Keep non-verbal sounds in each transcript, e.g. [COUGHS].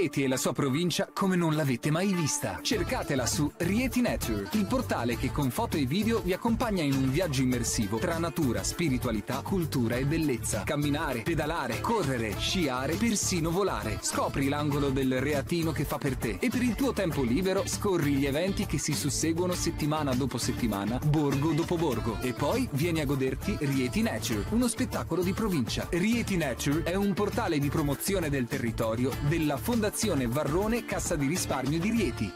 Rieti e la sua provincia come non l'avete mai vista. Cercatela su Rieti Nature, il portale che con foto e video vi accompagna in un viaggio immersivo tra natura, spiritualità, cultura e bellezza. Camminare, pedalare, correre, sciare, persino volare. Scopri l'angolo del reatino che fa per te e per il tuo tempo libero scorri gli eventi che si susseguono settimana dopo settimana, borgo dopo borgo. E poi vieni a goderti Rieti Nature, uno spettacolo di provincia. Rieti Nature è un portale di promozione del territorio della Fondazione Fondazione Varrone Cassa di Risparmio di Rieti.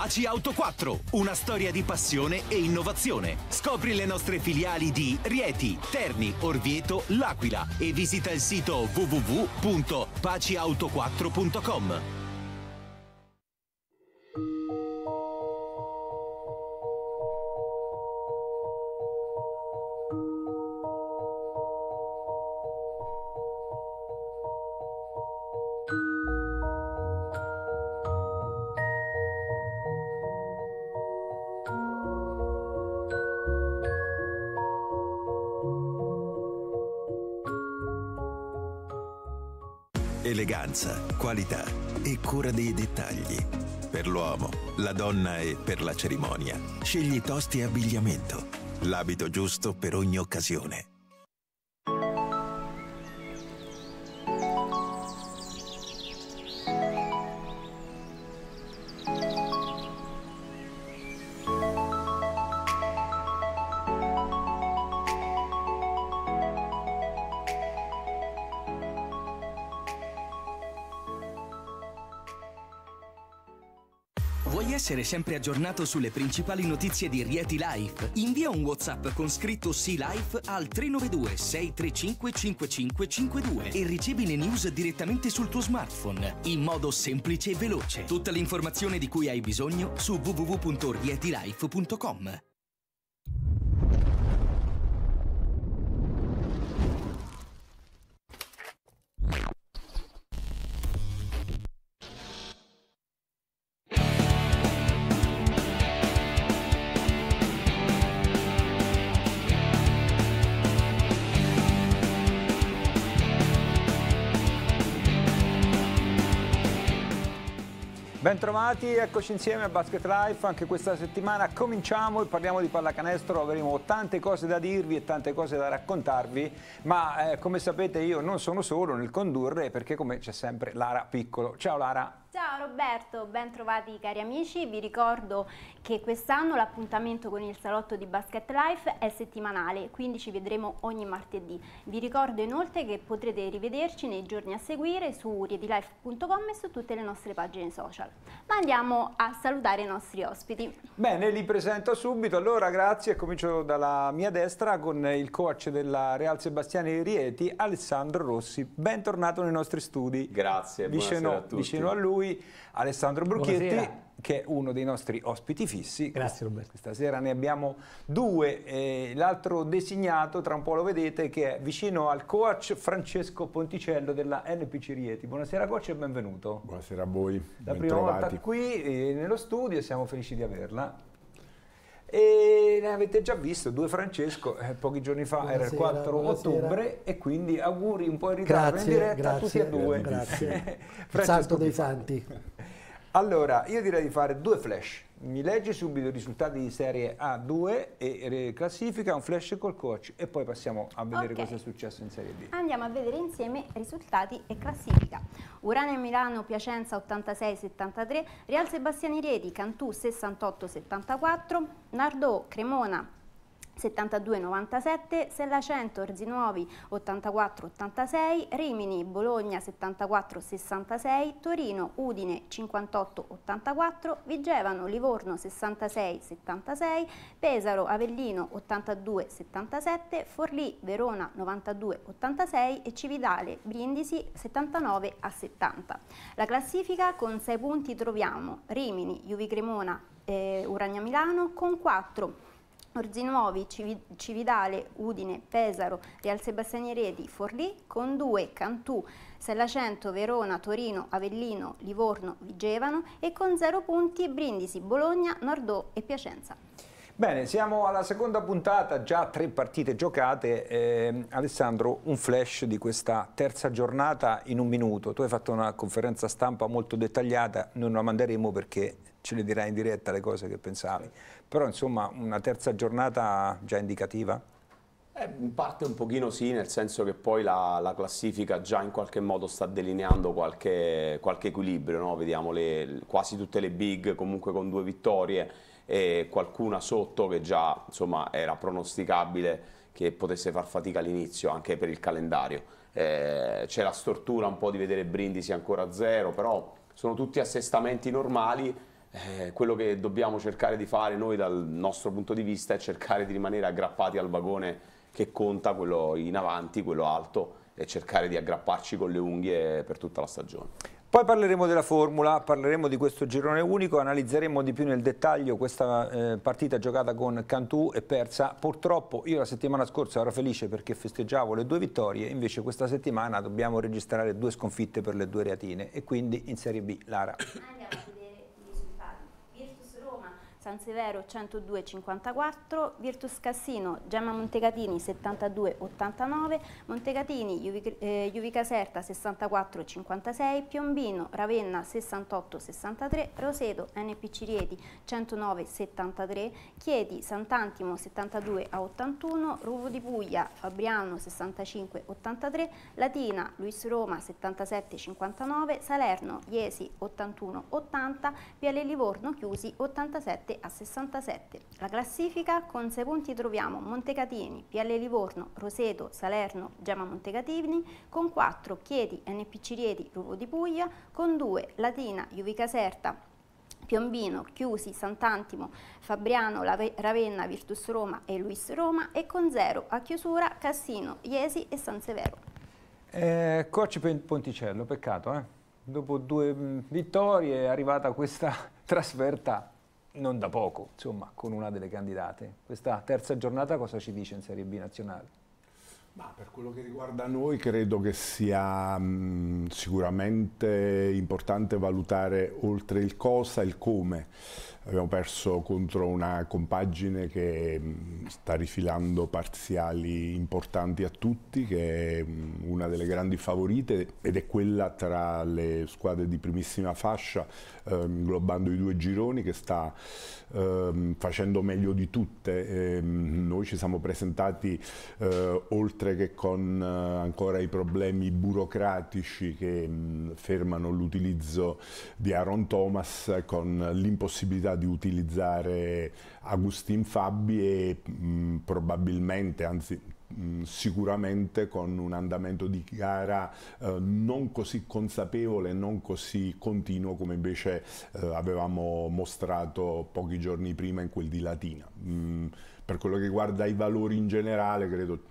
Baci Auto 4, una storia di passione e innovazione. Scopri le nostre filiali di Rieti, Terni, Orvieto, L'Aquila e visita il sito www.paciauto4.com. qualità e cura dei dettagli. Per l'uomo, la donna e per la cerimonia, scegli tosti e abbigliamento, l'abito giusto per ogni occasione. essere sempre aggiornato sulle principali notizie di Rieti Life, invia un WhatsApp con scritto Sea Life al 392 635 5552 e ricevi le news direttamente sul tuo smartphone, in modo semplice e veloce. Tutta l'informazione di cui hai bisogno su www.rietilife.com. bentrovati, eccoci insieme a Basket Life, anche questa settimana cominciamo e parliamo di pallacanestro, avremo tante cose da dirvi e tante cose da raccontarvi, ma eh, come sapete io non sono solo nel condurre perché come c'è sempre Lara Piccolo. Ciao Lara! Ciao Roberto, ben trovati cari amici, vi ricordo che quest'anno l'appuntamento con il salotto di Basket Life è settimanale, quindi ci vedremo ogni martedì. Vi ricordo inoltre che potrete rivederci nei giorni a seguire su riedilife.com e su tutte le nostre pagine social. Ma andiamo a salutare i nostri ospiti. Bene, li presento subito, allora grazie, comincio dalla mia destra con il coach della Real Sebastiani Rieti, Alessandro Rossi. Bentornato nei nostri studi. Grazie, vicino, a tutti. Vicino a lui lui Alessandro Brucchietti. Buonasera che è uno dei nostri ospiti fissi. Grazie Roberto. Stasera ne abbiamo due, l'altro designato, tra un po' lo vedete, che è vicino al coach Francesco Ponticello della NPC Rieti. Buonasera coach e benvenuto. Buonasera a voi, La ben prima trovati. volta qui eh, nello studio, siamo felici di averla e ne avete già visto due Francesco eh, pochi giorni fa buonasera, era il 4 buonasera. ottobre e quindi auguri un po' in ritardo grazie, in diretta grazie, a tutti e due grazie [LAUGHS] Francesco, Santo dei Santi allora io direi di fare due flash mi legge subito i risultati di Serie A2 e classifica, un flash col coach e poi passiamo a vedere okay. cosa è successo in Serie B. Andiamo a vedere insieme risultati e classifica. Urania Milano, Piacenza 86-73, Real Sebastiani Reti, Cantù 68-74, Nardò, Cremona 72,97, Sellacento, Orzinuovi 84,86, Rimini, Bologna 74,66, Torino, Udine 58,84, Vigevano, Livorno 66,76, Pesaro, Avellino 82,77, Forlì, Verona 92,86 e Cividale, Brindisi 79 a 70. La classifica con 6 punti troviamo Rimini, Juvi Cremona, eh, Uragna Milano con 4 Orzinuovi, Cividale, Udine, Pesaro, Real Sebastiani Reti, Forlì, con due Cantù, Sellacento, Verona, Torino, Avellino, Livorno, Vigevano e con zero punti Brindisi, Bologna, Nordò e Piacenza. Bene, siamo alla seconda puntata, già tre partite giocate. Eh, Alessandro, un flash di questa terza giornata in un minuto. Tu hai fatto una conferenza stampa molto dettagliata, noi non la manderemo perché ce le dirai in diretta le cose che pensavi. Però insomma una terza giornata già indicativa? Eh, in parte un pochino sì, nel senso che poi la, la classifica già in qualche modo sta delineando qualche, qualche equilibrio, no? vediamo le, quasi tutte le big comunque con due vittorie e qualcuna sotto che già insomma, era pronosticabile che potesse far fatica all'inizio anche per il calendario. Eh, c'è la stortura un po' di vedere Brindisi ancora a zero, però sono tutti assestamenti normali eh, quello che dobbiamo cercare di fare noi dal nostro punto di vista è cercare di rimanere aggrappati al vagone che conta, quello in avanti, quello alto e cercare di aggrapparci con le unghie per tutta la stagione. Poi parleremo della formula, parleremo di questo girone unico, analizzeremo di più nel dettaglio questa eh, partita giocata con Cantù e persa. Purtroppo io la settimana scorsa ero felice perché festeggiavo le due vittorie, invece questa settimana dobbiamo registrare due sconfitte per le due reatine e quindi in Serie B Lara. San Severo 102,54, Virtus Cassino, Gemma Montecatini 72,89, Montecatini, Juvi, eh, Juvi Caserta 64,56, Piombino, Ravenna 68,63, Roseto, NPC Rieti 109,73, Chieti, Sant'Antimo 72,81, Ruvo di Puglia, Fabriano 65,83, Latina, Luis Roma 77,59, Salerno, Iesi 81,80, Viale Livorno chiusi 87 a 67. La classifica con 6 punti troviamo Montecatini, PL Livorno, Roseto, Salerno, Gemma Montecatini, con 4 Chieti, NPC Rieti, Ruvo di Puglia, con 2 Latina, Juvi Caserta, Piombino, Chiusi, Sant'Antimo, Fabriano, Ravenna, Virtus Roma e Luis Roma e con 0 a chiusura Cassino, Iesi e San Severo. Eh, coach Ponticello, peccato, eh? dopo due mm, vittorie è arrivata questa [LAUGHS] trasferta non da poco, insomma, con una delle candidate. Questa terza giornata cosa ci dice in Serie B nazionale? Ma per quello che riguarda noi credo che sia mh, mm, sicuramente importante valutare oltre il cosa, e il come abbiamo perso contro una compagine che sta rifilando parziali importanti a tutti, che è una delle grandi favorite ed è quella tra le squadre di primissima fascia, ehm, inglobando i due gironi, che sta ehm, facendo meglio di tutte. Ehm, noi ci siamo presentati eh, oltre che con eh, ancora i problemi burocratici che fermano l'utilizzo di Aaron Thomas, con l'impossibilità possibilità di utilizzare Agustin Fabbi e mh, probabilmente, anzi sicuramente con un andamento di gara eh, non così consapevole, non così continuo come invece eh, avevamo mostrato pochi giorni prima in quel di Latina. Mh, per quello che riguarda i valori in generale, credo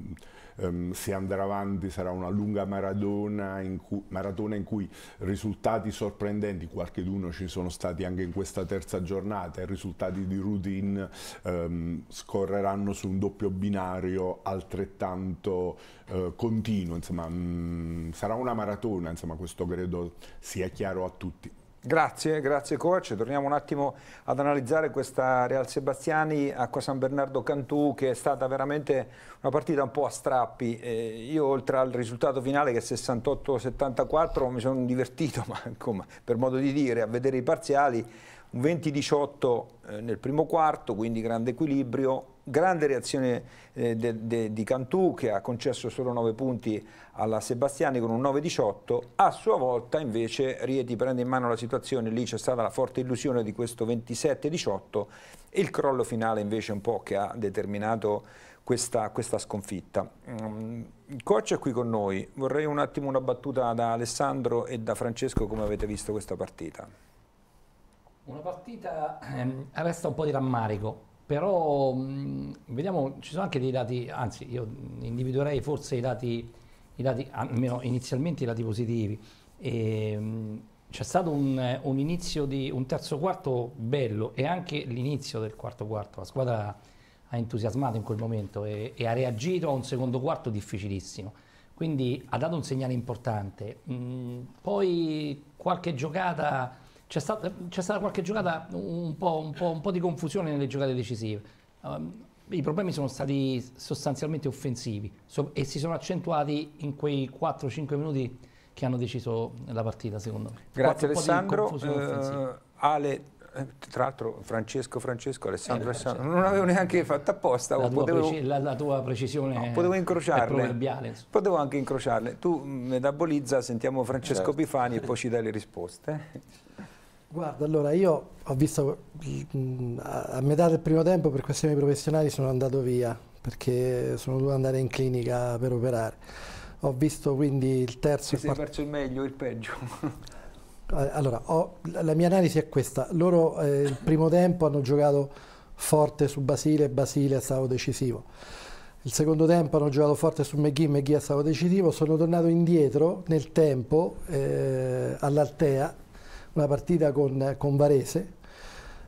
ehm, se andrà avanti sarà una lunga maratona in, cui, maratona in cui risultati sorprendenti, qualche d'uno ci sono stati anche in questa terza giornata, i risultati di routine ehm, scorreranno su un doppio binario altrettanto eh, continuo, insomma mh, mm, sarà una maratona, insomma questo credo sia chiaro a tutti. Grazie, grazie coach. Torniamo un attimo ad analizzare questa Real Sebastiani Acqua San Bernardo Cantù che è stata veramente una partita un po' a strappi. Eh, io oltre al risultato finale che è 68-74 mi sono divertito, [LAUGHS] ma, come, per modo di dire, a vedere i parziali. Un 20-18 eh, nel primo quarto, quindi grande equilibrio, grande reazione eh, de, de, di Cantù che ha concesso solo 9 punti alla Sebastiani con un 9-18, a sua volta invece Rieti prende in mano la situazione, lì c'è stata la forte illusione di questo 27-18 e il crollo finale invece un po' che ha determinato questa, questa sconfitta. Il mm, coach è qui con noi, vorrei un attimo una battuta da Alessandro e da Francesco come avete visto questa partita. Una partita ehm, resta un po' di rammarico, però mh, mm, vediamo, ci sono anche dei dati, anzi io individuerei forse i dati i lati, almeno inizialmente i lati positivi. Ehm, c'è stato un, un, inizio di un terzo quarto bello e anche l'inizio del quarto quarto. La squadra ha entusiasmato in quel momento e, e ha reagito a un secondo quarto difficilissimo. Quindi ha dato un segnale importante. Mm, poi qualche giocata, c'è stata, stata, qualche giocata, un po', un, po', un po', di confusione nelle giocate decisive. Um, i problemi sono stati sostanzialmente offensivi so, e si sono accentuati in quei 4-5 minuti che hanno deciso la partita, secondo me. Grazie Alessandro. Uh, Ale, eh, tra l'altro Francesco, Francesco, Alessandro, eh, Alessandro, certo. non avevo neanche fatto apposta. La, tua, potevo, preci la, la tua precisione no, potevo incrociarle, Potevo anche incrociarle. Tu metabolizza, sentiamo Francesco certo. Pifani e poi ci dai le risposte. [LAUGHS] Guarda, allora io ho visto mm, a metà del primo tempo per questioni professionali sono andato via perché sono dovuto andare in clinica per operare. Ho visto quindi il terzo... Ti sei perso il meglio, il peggio. Allora, ho, la mia analisi è questa. Loro eh, il primo tempo hanno giocato forte su Basile Basile è stato decisivo. Il secondo tempo hanno giocato forte su McGee, McGee è stato decisivo. Sono tornato indietro nel tempo eh, all'Altea una partita con, con Varese,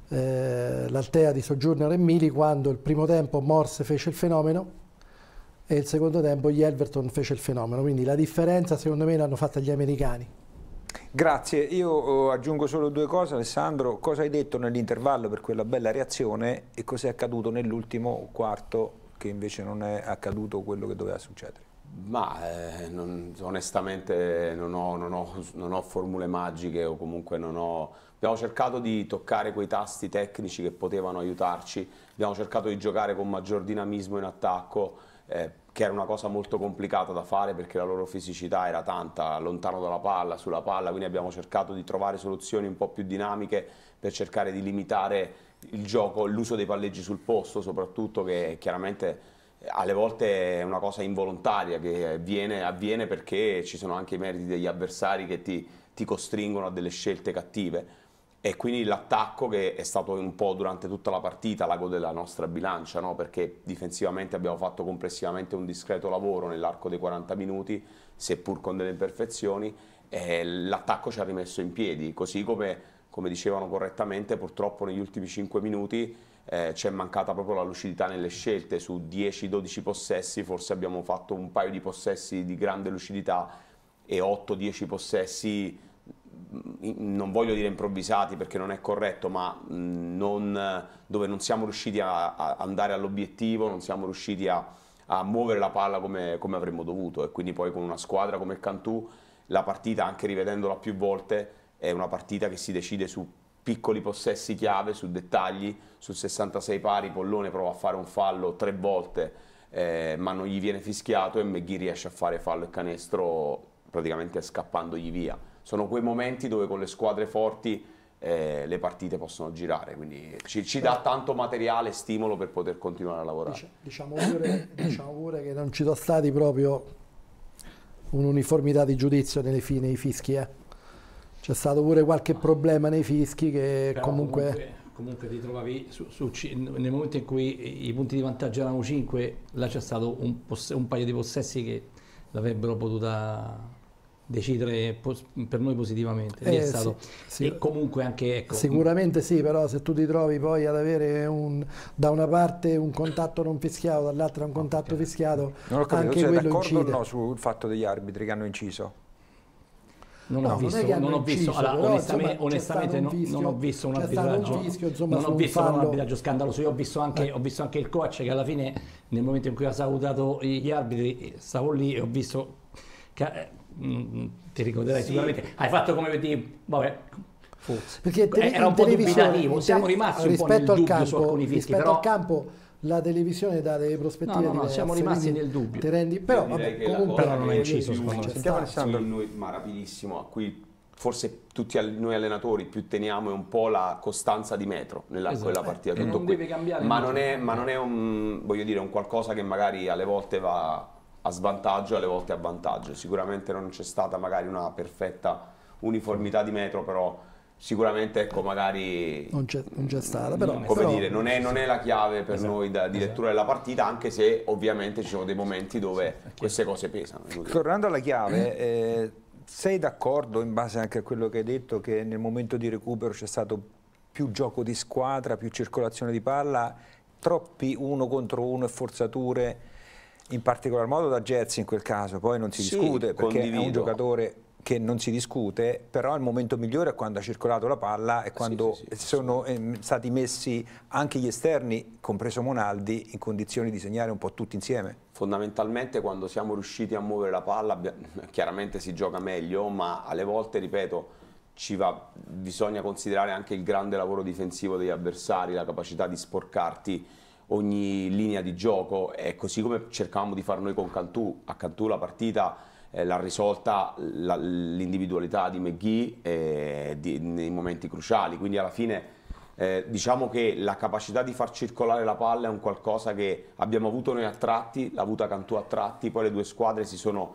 eh, l'Altea di Soggiorno e Mili, quando il primo tempo Morse fece il fenomeno e il secondo tempo Yelverton fece il fenomeno. Quindi la differenza secondo me l'hanno fatta gli americani. Grazie, io oh, aggiungo solo due cose Alessandro, cosa hai detto nell'intervallo per quella bella reazione e cosa è accaduto nell'ultimo quarto che invece non è accaduto quello che doveva succedere? Ma eh, non, onestamente non ho, non, ho, non ho, formule magiche o comunque non ho... Abbiamo cercato di toccare quei tasti tecnici che potevano aiutarci, abbiamo cercato di giocare con maggior dinamismo in attacco, eh, che era una cosa molto complicata da fare perché la loro fisicità era tanta, lontano dalla palla, sulla palla, quindi abbiamo cercato di trovare soluzioni un po' più dinamiche per cercare di limitare il gioco, l'uso dei palleggi sul posto soprattutto che chiaramente alle volte è una cosa involontaria che avviene, avviene, perché ci sono anche i meriti degli avversari che ti, ti costringono a delle scelte cattive e quindi l'attacco che è stato un po' durante tutta la partita l'ago della nostra bilancia no? perché difensivamente abbiamo fatto complessivamente un discreto lavoro nell'arco dei 40 minuti seppur con delle imperfezioni l'attacco ci ha rimesso in piedi così come, come dicevano correttamente purtroppo negli ultimi 5 minuti eh, ci è mancata proprio la lucidità nelle scelte, su 10-12 possessi forse abbiamo fatto un paio di possessi di grande lucidità e 8-10 possessi mm, non voglio dire improvvisati perché non è corretto, ma mm, non, dove non siamo riusciti a, a andare all'obiettivo, non siamo riusciti a, a muovere la palla come, come, avremmo dovuto e quindi poi con una squadra come il Cantù la partita, anche rivedendola più volte, è una partita che si decide su piccoli possessi chiave su dettagli, sul 66 pari Pollone prova a fare un fallo tre volte eh, ma non gli viene fischiato e Meghi riesce a fare fallo e canestro praticamente scappandogli via. Sono quei momenti dove con le squadre forti eh, le partite possono girare, quindi ci, ci dà certo. tanto materiale e stimolo per poter continuare a lavorare. Diciamo pure, [COUGHS] diciamo pure che non ci sono stati proprio un'uniformità di giudizio nelle fine, i fischi. Eh. C'è stato pure qualche problema nei fischi che comunque... comunque... Comunque ti trovavi su, su, nel momento in cui i punti di vantaggio erano 5, là c'è stato un, un paio di possessi che l'avrebbero potuta decidere per noi positivamente. Eh, sì, sì. E comunque anche ecco. Sicuramente sì, però se tu ti trovi poi ad avere un, da una parte un contatto non fischiato, dall'altra un contatto fischiato, non ho capito, anche quello d'accordo o no sul fatto degli arbitri che hanno inciso? Non, ho, visto, cioè, non, ho visto, onestamente, onestamente non, ho visto un arbitraggio, non ho visto un, arbitraggio scandaloso, io ho visto, anche, eh. ho visto, anche, il coach che alla fine nel momento in cui ha salutato gli arbitri stavo lì e ho visto, che, mh, eh, mm, ti ricorderai sì. sicuramente, hai fatto come vedi, vabbè, forse, perché te, era un po' dubitativo, siamo rimasti un po' nel dubbio campo, su alcuni fischi, però... Al campo, la televisione dà delle prospettive no, no, no siamo rimasti nel dubbio. Te rendi, però, vabbè, comunque, però non è inciso, secondo me. Sentiamo Alessandro. Noi, ma rapidissimo, a cui forse tutti noi allenatori più teniamo è un po' la costanza di metro nella esatto. quella partita. Eh, non deve cambiare. Ma non, è, ma non è, un, dire, un qualcosa che magari alle volte va a svantaggio, alle volte a vantaggio. Sicuramente non c'è stata magari una perfetta uniformità di metro, però sicuramente ecco magari non c'è, stata però, come però, dire, non è, non è, la chiave per esatto, noi da, di lettura esatto. della partita anche se ovviamente ci sono dei momenti dove sì, queste cose pesano tornando alla chiave eh, sei d'accordo in base anche a quello che hai detto che nel momento di recupero c'è stato più gioco di squadra più circolazione di palla troppi uno contro uno e forzature in particolar modo da Jazz in quel caso poi non si sì, discute perché condivido. è un giocatore che non si discute, però il momento migliore è quando ha circolato la palla e quando sì, sì, sì, sono ehm, stati messi anche gli esterni, compreso Monaldi, in condizioni di segnare un po' tutti insieme. Fondamentalmente quando siamo riusciti a muovere la palla chiaramente si gioca meglio, ma alle volte, ripeto, va, bisogna considerare anche il grande lavoro difensivo degli avversari, la capacità di sporcarti ogni linea di gioco e così come cercavamo di far noi con Cantù, a Cantù la partita eh, l'ha risolta l'individualità di McGee eh, di, nei momenti cruciali, quindi alla fine eh, diciamo che la capacità di far circolare la palla è un qualcosa che abbiamo avuto noi a tratti, l'ha avuta Cantù a tratti, poi le due squadre si sono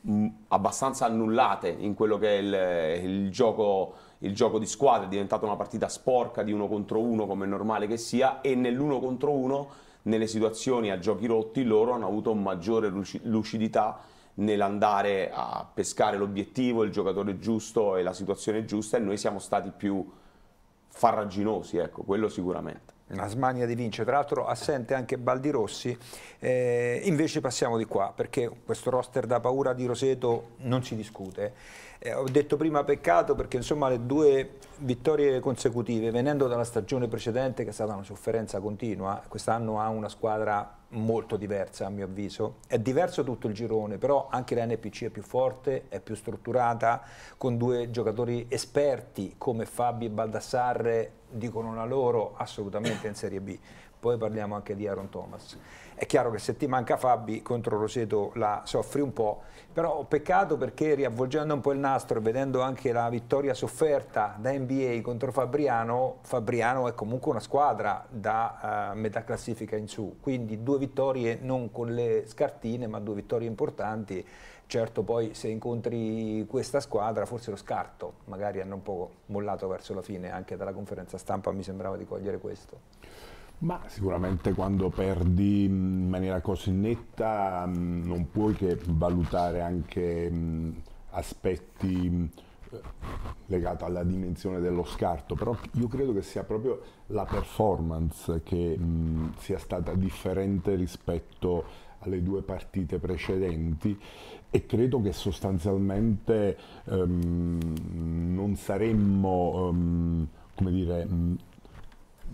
mh, mm, abbastanza annullate in quello che è il, il, gioco, il, gioco, di squadra, è diventata una partita sporca di uno contro uno come è normale che sia e nell'uno contro uno nelle situazioni a giochi rotti loro hanno avuto maggiore lucidità nell'andare a pescare l'obiettivo, il giocatore giusto e la situazione giusta e noi siamo stati più farraginosi, ecco, quello sicuramente. Una smania di vincere, tra l'altro assente anche Baldi Rossi, eh, invece passiamo di qua perché questo roster da paura di Roseto non si discute eh, ho detto prima peccato perché insomma le due vittorie consecutive, venendo dalla stagione precedente che è stata una sofferenza continua, quest'anno ha una squadra molto diversa a mio avviso, è diverso tutto il girone, però anche la NPC è più forte, è più strutturata, con due giocatori esperti come Fabi e Baldassarre, dicono la loro assolutamente in Serie B, poi parliamo anche di Aaron Thomas. È chiaro che se ti manca Fabi contro Roseto la soffri un po', però peccato perché riavvolgendo un po' il nastro e vedendo anche la vittoria sofferta da NBA contro Fabriano, Fabriano è comunque una squadra da uh, metà classifica in su, quindi due vittorie non con le scartine ma due vittorie importanti Certo poi se incontri questa squadra forse lo scarto, magari hanno un po' mollato verso la fine, anche dalla conferenza stampa mi sembrava di cogliere questo. Ma sicuramente quando perdi in maniera così netta mm, non puoi che valutare anche mm, aspetti mm, legati alla dimensione dello scarto, però io credo che sia proprio la performance che sia stata differente rispetto alle due partite precedenti e credo che sostanzialmente um, non saremmo um, come dire,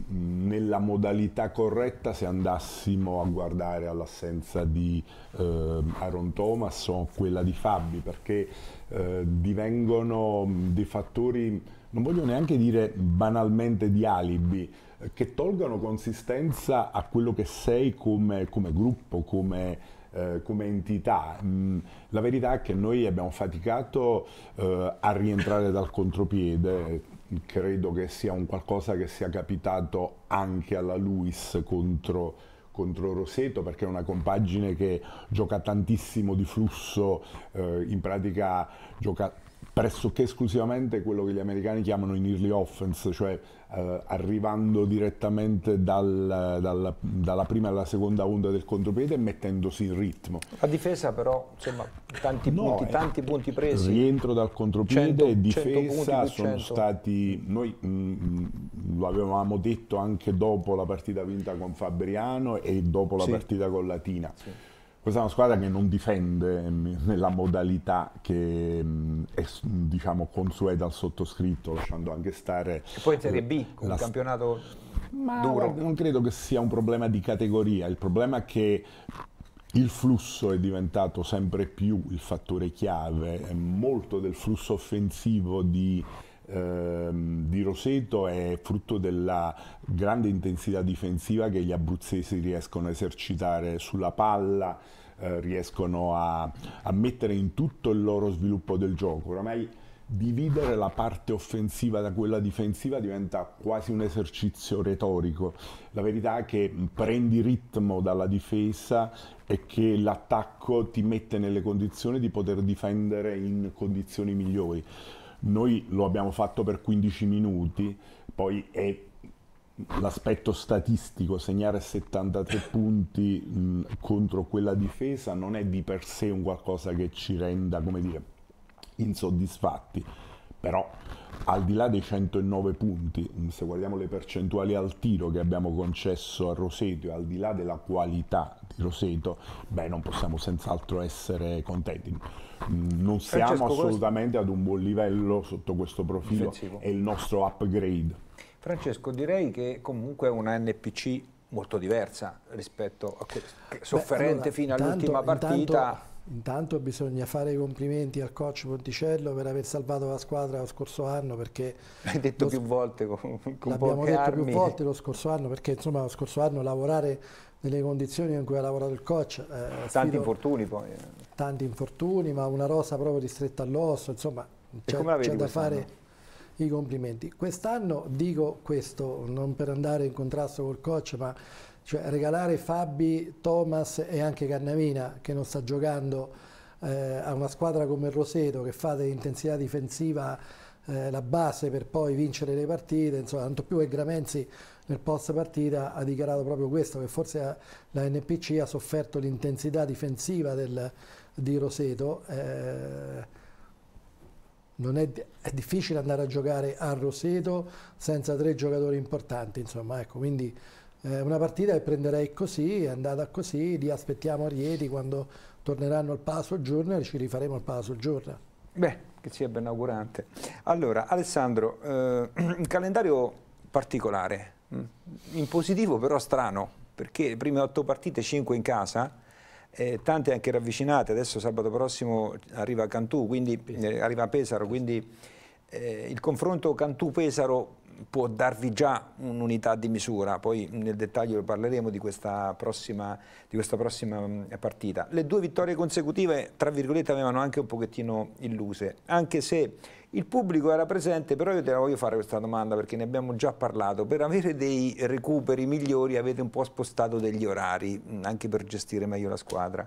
nella modalità corretta se andassimo a guardare all'assenza di eh, Aaron Thomas o quella di Fabi, perché eh, divengono dei fattori, non voglio neanche dire banalmente di alibi, eh, che tolgono consistenza a quello che sei come, come gruppo, come, eh, come entità. Mm, la verità è che noi abbiamo faticato eh, a rientrare dal contropiede credo che sia un qualcosa che sia capitato anche alla Luis contro, contro Roseto perché è una compagine che gioca tantissimo di flusso, eh, in pratica gioca pressoché esclusivamente quello che gli americani chiamano in early offense, cioè eh, arrivando direttamente dal, dal, dalla prima alla seconda onda del contropiede e mettendosi in ritmo. La difesa però, insomma, tanti no, punti, eh, tanti punti presi. Rientro dal contropiede 100, e difesa sono stati, noi mh, mm, mm, lo avevamo detto anche dopo la partita vinta con Fabriano e dopo la sì. partita con Latina. Sì questa è una squadra che non difende mm, nella modalità che mm, è mm, diciamo, consueta al sottoscritto, lasciando anche stare... E poi in Serie B, un la... campionato Ma duro. non credo che sia un problema di categoria, il problema è che il flusso è diventato sempre più il fattore chiave, molto del flusso offensivo di Ehm, di Roseto è frutto della grande intensità difensiva che gli abruzzesi riescono a esercitare sulla palla, eh, riescono a, a, mettere in tutto il loro sviluppo del gioco. Oramai dividere la parte offensiva da quella difensiva diventa quasi un esercizio retorico. La verità è che prendi ritmo dalla difesa e che l'attacco ti mette nelle condizioni di poter difendere in condizioni migliori. Noi lo abbiamo fatto per 15 minuti, poi è l'aspetto statistico, segnare 73 punti mh, contro quella difesa non è di per sé un qualcosa che ci renda, come dire, insoddisfatti. Però al di là dei 109 punti, se guardiamo le percentuali al tiro che abbiamo concesso a Roseto e al di là della qualità di Roseto, beh, non possiamo senz'altro essere contenti non siamo Francesco, assolutamente ad un buon livello sotto questo profilo, Difensivo. è il nostro upgrade. Francesco, direi che comunque è una NPC molto diversa rispetto a questo, sofferente Beh, allora, fino all'ultima partita. Intanto... Intanto bisogna fare i complimenti al coach Ponticello per aver salvato la squadra lo scorso anno perché... L'hai detto più volte con, con L'abbiamo detto armi. più volte lo scorso anno perché insomma lo scorso anno lavorare nelle condizioni in cui ha lavorato il coach. Eh, tanti infortuni poi. Eh. Tanti infortuni, ma una rosa proprio ristretta all'osso, insomma c'è, da fare i complimenti. Quest'anno dico questo, non per andare in contrasto col coach, ma cioè, regalare Fabi, Thomas e anche Cannavina, che non sta giocando eh, a una squadra come il Roseto, che fa dell'intensità difensiva eh, la base per poi vincere le partite, insomma, tanto più che Gramenzi nel post partita ha dichiarato proprio questo, che forse ha, la NPC ha sofferto l'intensità difensiva del, di Roseto. Eh, è, è, difficile andare a giocare a Roseto senza tre giocatori importanti, insomma, ecco, quindi eh, una partita che prenderei così, è andata così, li aspettiamo a Rieti quando torneranno al Paso Giorno e ci rifaremo al Paso Giorno. Beh, che sia ben augurante. Allora, Alessandro, eh, [CLEARS THROAT] un calendario particolare, mm, in positivo però strano, perché le prime otto partite, cinque in casa, eh, tante anche ravvicinate, adesso sabato prossimo arriva Cantù, quindi eh, arriva Pesaro, quindi eh, il confronto Cantù-Pesaro può darvi già un'unità di misura, poi nel dettaglio parleremo di questa, prossima, di questa prossima partita. Le due vittorie consecutive, tra virgolette, avevano anche un pochettino illuse, anche se il pubblico era presente, però io te la voglio fare questa domanda perché ne abbiamo già parlato. Per avere dei recuperi migliori avete un po' spostato degli orari, anche per gestire meglio la squadra.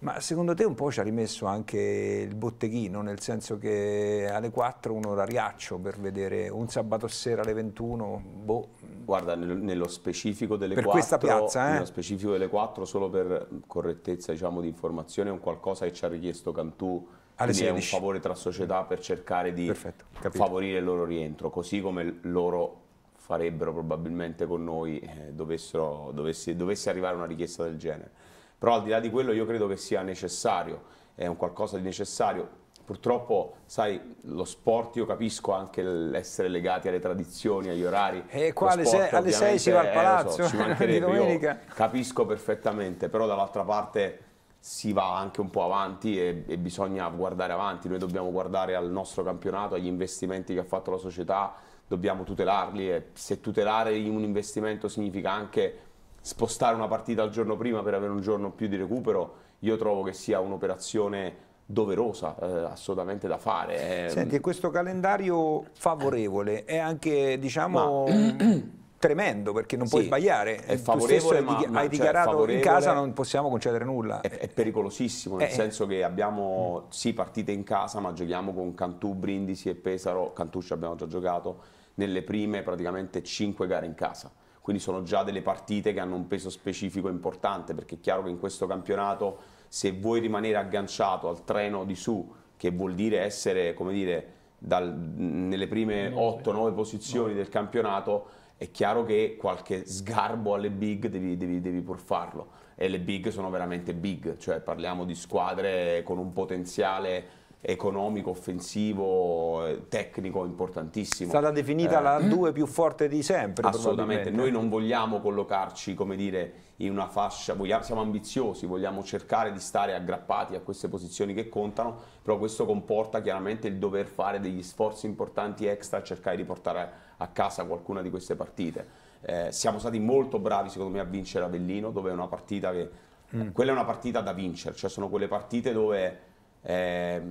Ma secondo te un po' ci ha rimesso anche il botteghino, nel senso che alle 4 un orariaccio per vedere un sabato sera alle 21, boh. Guarda, nello specifico delle per 4, piazza, eh? nello specifico delle 4, solo per correttezza diciamo, di informazione, è un qualcosa che ci ha richiesto Cantù alle è un favore tra società per cercare di Perfetto, favorire il loro rientro, così come loro farebbero probabilmente con noi eh, dovessero, dovesse, dovesse arrivare una richiesta del genere. Però al di là di quello io credo che sia necessario, è un qualcosa di necessario. Purtroppo, sai, lo sport io capisco anche l'essere legati alle tradizioni, agli orari. E eh, qua alle 6 si va al eh, palazzo, eh, so, ci [LAUGHS] mancherebbe, capisco perfettamente, però dall'altra parte si va anche un po' avanti e, e, bisogna guardare avanti, noi dobbiamo guardare al nostro campionato, agli investimenti che ha fatto la società, dobbiamo tutelarli e se tutelare un investimento significa anche spostare una partita al giorno prima per avere un giorno più di recupero, io trovo che sia un'operazione doverosa eh, assolutamente da fare. Eh. Senti, questo calendario favorevole è anche, diciamo... Ma... [CLEARS THROAT] tremendo perché non sì, puoi sbagliare. È favorevole, ma, hai, ma, cioè, hai dichiarato cioè, in casa non possiamo concedere nulla. È, è pericolosissimo, nel eh, eh. senso che abbiamo mm. sì partite in casa, ma giochiamo con Cantù, Brindisi e Pesaro. Cantù ci abbiamo già giocato nelle prime praticamente 5 gare in casa quindi sono già delle partite che hanno un peso specifico importante, perché è chiaro che in questo campionato se vuoi rimanere agganciato al treno di su, che vuol dire essere, come dire, dal, nelle prime 8-9 posizioni del campionato, è chiaro che qualche sgarbo alle big devi, devi, devi pur farlo. E le big sono veramente big, cioè parliamo di squadre con un potenziale economico, offensivo, eh, tecnico importantissimo. È stata definita eh. la 2 più forte di sempre. Assolutamente, noi non vogliamo collocarci come dire, in una fascia, vogliamo, siamo ambiziosi, vogliamo cercare di stare aggrappati a queste posizioni che contano, però questo comporta chiaramente il dover fare degli sforzi importanti extra a cercare di portare a casa qualcuna di queste partite. Eh, siamo stati molto bravi secondo me a vincere Avellino, dove è una partita che... Mm. Quella è una partita da vincere, cioè sono quelle partite dove eh,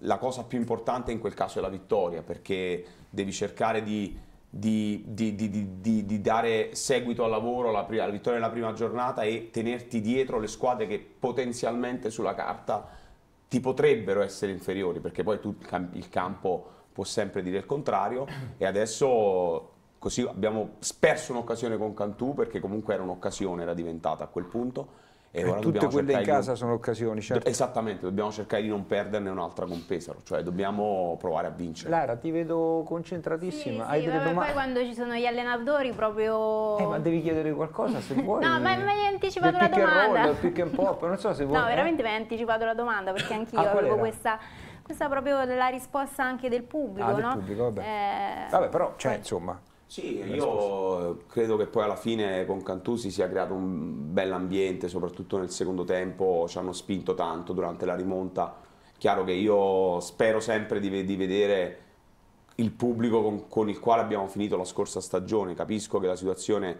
la cosa più importante in quel caso è la vittoria, perché devi cercare di, di, di, di dare seguito al lavoro, alla, prima, alla vittoria nella prima giornata e tenerti dietro le squadre che potenzialmente sulla carta ti potrebbero essere inferiori, perché poi tu, il campo può sempre dire il contrario e adesso così abbiamo perso un'occasione con Cantù perché comunque era un'occasione, era diventata a quel punto e, e tutte quelle in casa di... sono occasioni, certo. Esattamente, dobbiamo cercare di non perderne un'altra con Pesaro, cioè dobbiamo provare a vincere. Lara, ti vedo concentratissima. Sì, sì, delle Poi quando ci sono gli allenatori proprio... Eh, ma devi chiedere qualcosa se [LAUGHS] vuoi. no, ma mi hai anticipato la domanda. Roll, pick and pop, non so se vuoi. No, eh. veramente mi hai anticipato la domanda perché [LAUGHS] anch'io ah, avevo questa questa è proprio la risposta anche del pubblico, ah, del no? pubblico vabbè. Eh... vabbè. però, cioè, insomma, sì, io credo che poi alla fine con Cantù si sia creato un bel ambiente, soprattutto nel secondo tempo ci hanno spinto tanto durante la rimonta. Chiaro che io spero sempre di, di vedere il pubblico con, con, il quale abbiamo finito la scorsa stagione. Capisco che la situazione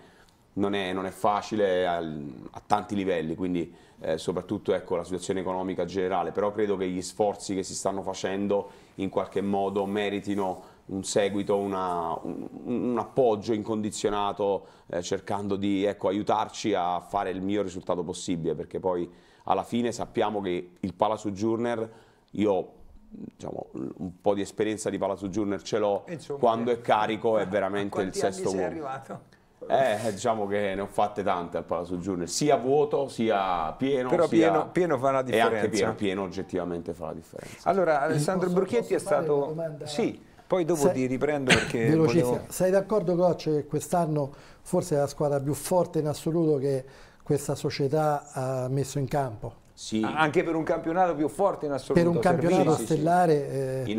non è, non è facile a, a, tanti livelli, quindi eh, soprattutto ecco, la situazione economica generale, però credo che gli sforzi che si stanno facendo in qualche modo meritino un seguito, una, un, un, appoggio incondizionato eh, cercando di ecco, aiutarci a fare il miglior risultato possibile perché poi alla fine sappiamo che il Palazzo Journer, io diciamo, un po' di esperienza di Palazzo Journer ce l'ho, quando è eh, carico è veramente il sesto uomo. sei arrivato? Eh, diciamo che ne ho fatte tante al Palazzo Giurne, sia vuoto sia pieno. Però sia... Pieno, pieno, fa la differenza. E anche pieno, pieno oggettivamente fa la differenza. Allora, Alessandro posso, Bruchietti posso è stato... Sì. Poi dopo sei, ti riprendo perché... [COUGHS] Volevo... Sei d'accordo Coccio che quest'anno forse è la squadra più forte in assoluto che questa società ha messo in campo? Sì. Anche per un campionato più forte in assoluto. Per un campionato Servizi, stellare... Sì,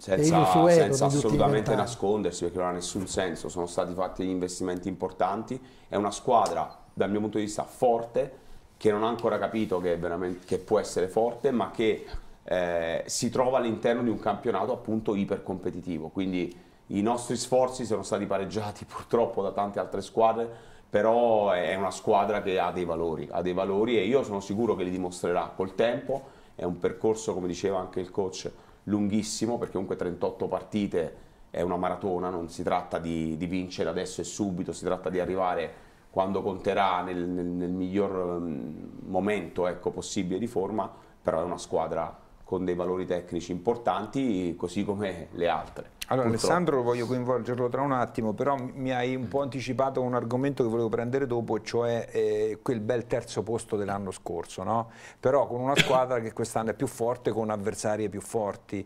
sì. Eh, senza, senza assolutamente nascondersi perché non ha nessun senso, sono stati fatti degli investimenti importanti, è una squadra dal mio punto di vista forte che non ha ancora capito che, che può essere forte ma che eh, si trova all'interno di un campionato appunto ipercompetitivo. Quindi i nostri sforzi sono stati pareggiati [LAUGHS] purtroppo da tante altre squadre, però è una squadra che ha dei valori, ha dei valori e io sono sicuro che li dimostrerà col tempo. È un percorso, come diceva anche il coach, lunghissimo perché comunque 38 partite è una maratona, non si tratta di, di vincere adesso e subito, si tratta di arrivare quando conterà nel, nel, nel miglior mm, momento ecco, possibile di forma, però è una squadra con dei valori tecnici importanti, così come le altre. Allora Purtroppo. Alessandro voglio coinvolgerlo tra un attimo, però mi hai un po' anticipato un argomento che volevo prendere dopo, cioè eh, quel bel terzo posto dell'anno scorso, no? però con una squadra che quest'anno è più forte, con avversarie più forti.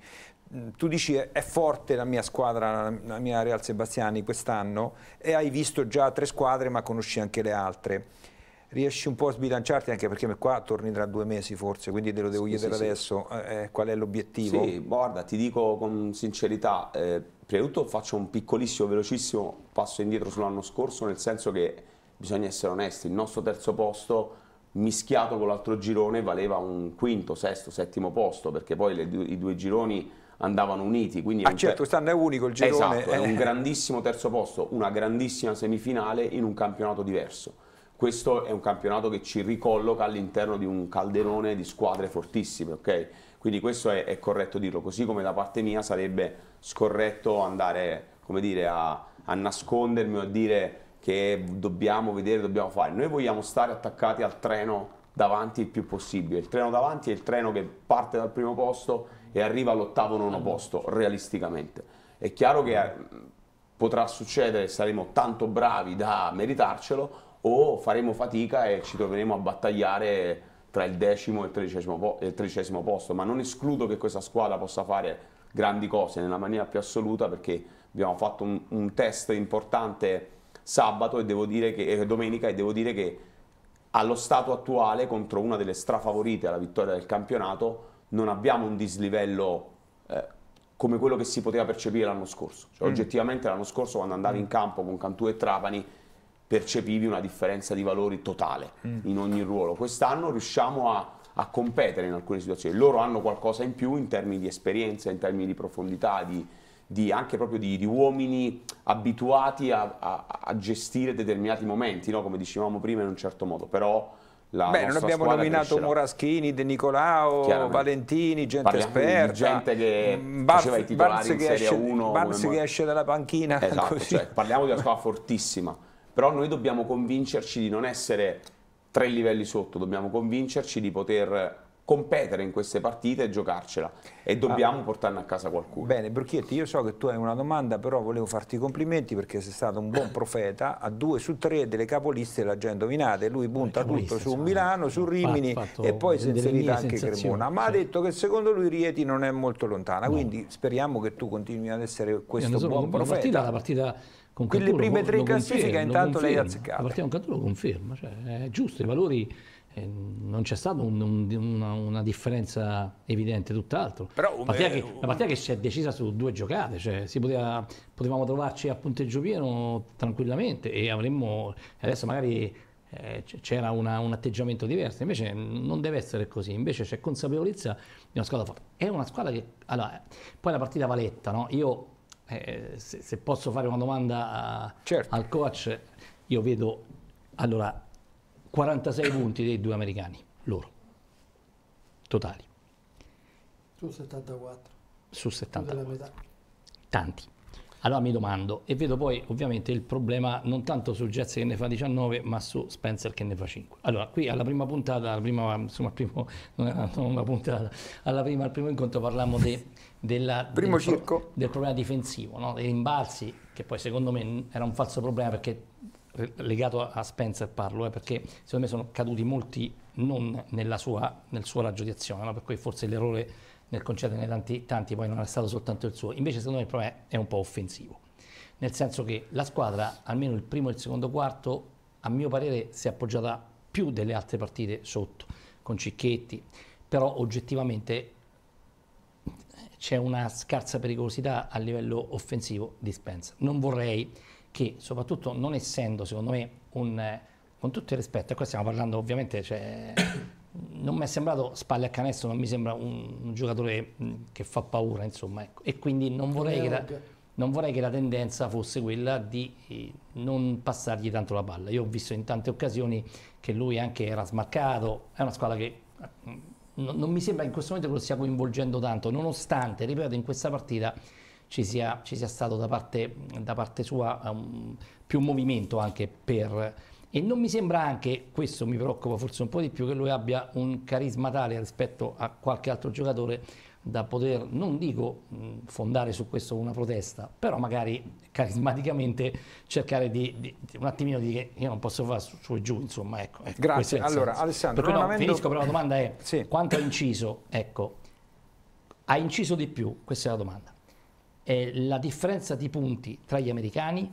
Mm, tu dici è forte la mia squadra, la mia Real Sebastiani quest'anno e hai visto già tre squadre ma conosci anche le altre riesci un po' a sbilanciarti anche perché qua torni tra due mesi forse, quindi te lo devo sì, chiedere sì, adesso sì. Eh, eh, qual è l'obiettivo? Sì, guarda, ti dico con sincerità, eh, prima di tutto faccio un piccolissimo, velocissimo passo indietro sull'anno scorso, nel senso che bisogna essere onesti, il nostro terzo posto mischiato con l'altro girone valeva un quinto, sesto, settimo posto, perché poi le, i due gironi andavano uniti. Quindi ah un certo, quest'anno è unico il girone. Esatto, è un eh. grandissimo terzo posto, una grandissima semifinale in un campionato diverso questo è un campionato che ci ricolloca all'interno di un calderone di squadre fortissime, ok? Quindi questo è, è, corretto dirlo, così come da parte mia sarebbe scorretto andare, dire, a, a nascondermi o a dire che dobbiamo vedere, dobbiamo fare. Noi vogliamo stare attaccati al treno davanti il più possibile. Il treno davanti è il treno che parte dal primo posto e arriva all'ottavo nono posto, realisticamente. È chiaro che eh, potrà succedere, saremo tanto bravi da meritarcelo, o faremo fatica e ci troveremo a battagliare tra il decimo e il tredicesimo, po- il tredicesimo posto, ma non escludo che questa squadra possa fare grandi cose nella maniera più assoluta perché abbiamo fatto un, un test importante sabato e, devo dire che, e domenica e devo dire che allo stato attuale contro una delle strafavorite alla vittoria del campionato non abbiamo un dislivello eh, come quello che si poteva percepire l'anno scorso. Cioè, mm. Oggettivamente l'anno scorso quando andavi mm. in campo con Cantù e Trapani percepivi una differenza di valori totale mm. in ogni ruolo. Quest'anno riusciamo a, a, competere in alcune situazioni. Loro hanno qualcosa in più in termini di esperienza, in termini di profondità, di, di anche proprio di, di uomini abituati a, a, a, gestire determinati momenti, no? come dicevamo prima in un certo modo, però la Beh, non abbiamo nominato crescerà. Moraschini, De Nicolao, Valentini, gente Parliamo esperta. gente che mm, faceva i titolari Barz in Serie esce, 1. Barz che esce dalla panchina. [LAUGHS] Esatto, cioè, parliamo di una squadra fortissima però noi dobbiamo convincerci di non essere tre livelli sotto, dobbiamo convincerci di poter competere in queste partite e giocarcela e ah. dobbiamo ah, portarne a casa qualcuno. Bene, Bruchietti, io so che tu hai una domanda, però volevo farti i complimenti perché sei stato un buon profeta, a due su tre delle capoliste l'ha già indovinata e lui punta eh, tutto su Milano, su eh, Rimini e poi si è inserita anche Cremona, ma sì. ha detto che secondo lui Rieti non è molto lontana, no. quindi speriamo che tu continui ad essere questo buon so, profeta. La partita, la partita con Quelle Cantoro, prime tre in classifica intanto lei ha azzeccato. La partita con Cantoro conferma, cioè, è giusto, i valori eh, non c'è stata un, un, una, una, differenza evidente, tutt'altro. Um, la, eh, um... la partita che si è decisa su due giocate, cioè poteva, potevamo trovarci a punteggio pieno tranquillamente e avremmo, adesso magari eh, c'era un atteggiamento diverso, invece mm, non deve essere così, invece c'è consapevolezza di una squadra forte. È una squadra che, allora, eh, poi la partita valetta, no? io eh, se, se, posso fare una domanda a, certo. al coach, io vedo allora 46 punti dei due americani, loro, totali. Su 74. Su 74. Tanti. Allora mi domando, e vedo poi ovviamente il problema non tanto su Jazz che ne fa 19, ma su Spencer che ne fa 5. Allora, qui alla prima puntata, alla prima, insomma, primo, [LAUGHS] non era una puntata, alla prima, al primo incontro parlammo de, della, [LAUGHS] del, pro, del, problema difensivo, no? dei rimbalzi, che poi secondo me era un falso problema perché legato a Spencer parlo, eh, perché secondo me sono caduti molti non sua, nel suo raggio di azione, no? per cui forse l'errore nel concederne tanti, tanti poi non è stato soltanto il suo, invece secondo me il problema è un po' offensivo, nel senso che la squadra almeno il primo e il secondo quarto a mio parere si è appoggiata più delle altre partite sotto, con Cicchetti, però oggettivamente c'è una scarsa pericolosità a livello offensivo di Spence. Non vorrei che, soprattutto non essendo secondo me un, con tutto il rispetto, e qua stiamo parlando ovviamente, cioè, non mi è sembrato spalle a canestro, non mi sembra un, un giocatore mm, che fa paura, insomma, ecco. e quindi non vorrei, che la, non vorrei che la tendenza fosse quella di eh, non passargli tanto la palla. Io ho visto in tante occasioni che lui anche era smarcato, è una squadra che mm, non, non mi sembra in questo momento che lo stia coinvolgendo tanto, nonostante, ripeto, in questa partita ci sia, ci sia stato da parte, da parte sua um, più movimento anche per e non mi sembra anche, questo mi preoccupa forse un po' di più, che lui abbia un carisma tale rispetto a qualche altro giocatore da poter, non dico fondare su questo una protesta, però magari carismaticamente cercare di, di, di un attimino di che io non posso fare su, su e giù, insomma, ecco. ecco Grazie. Allora, Alessandro, per cui, no, avendo... finisco, però la domanda è sì. quanto ha inciso, ecco, ha inciso di più, questa è la domanda, è la differenza di punti tra gli americani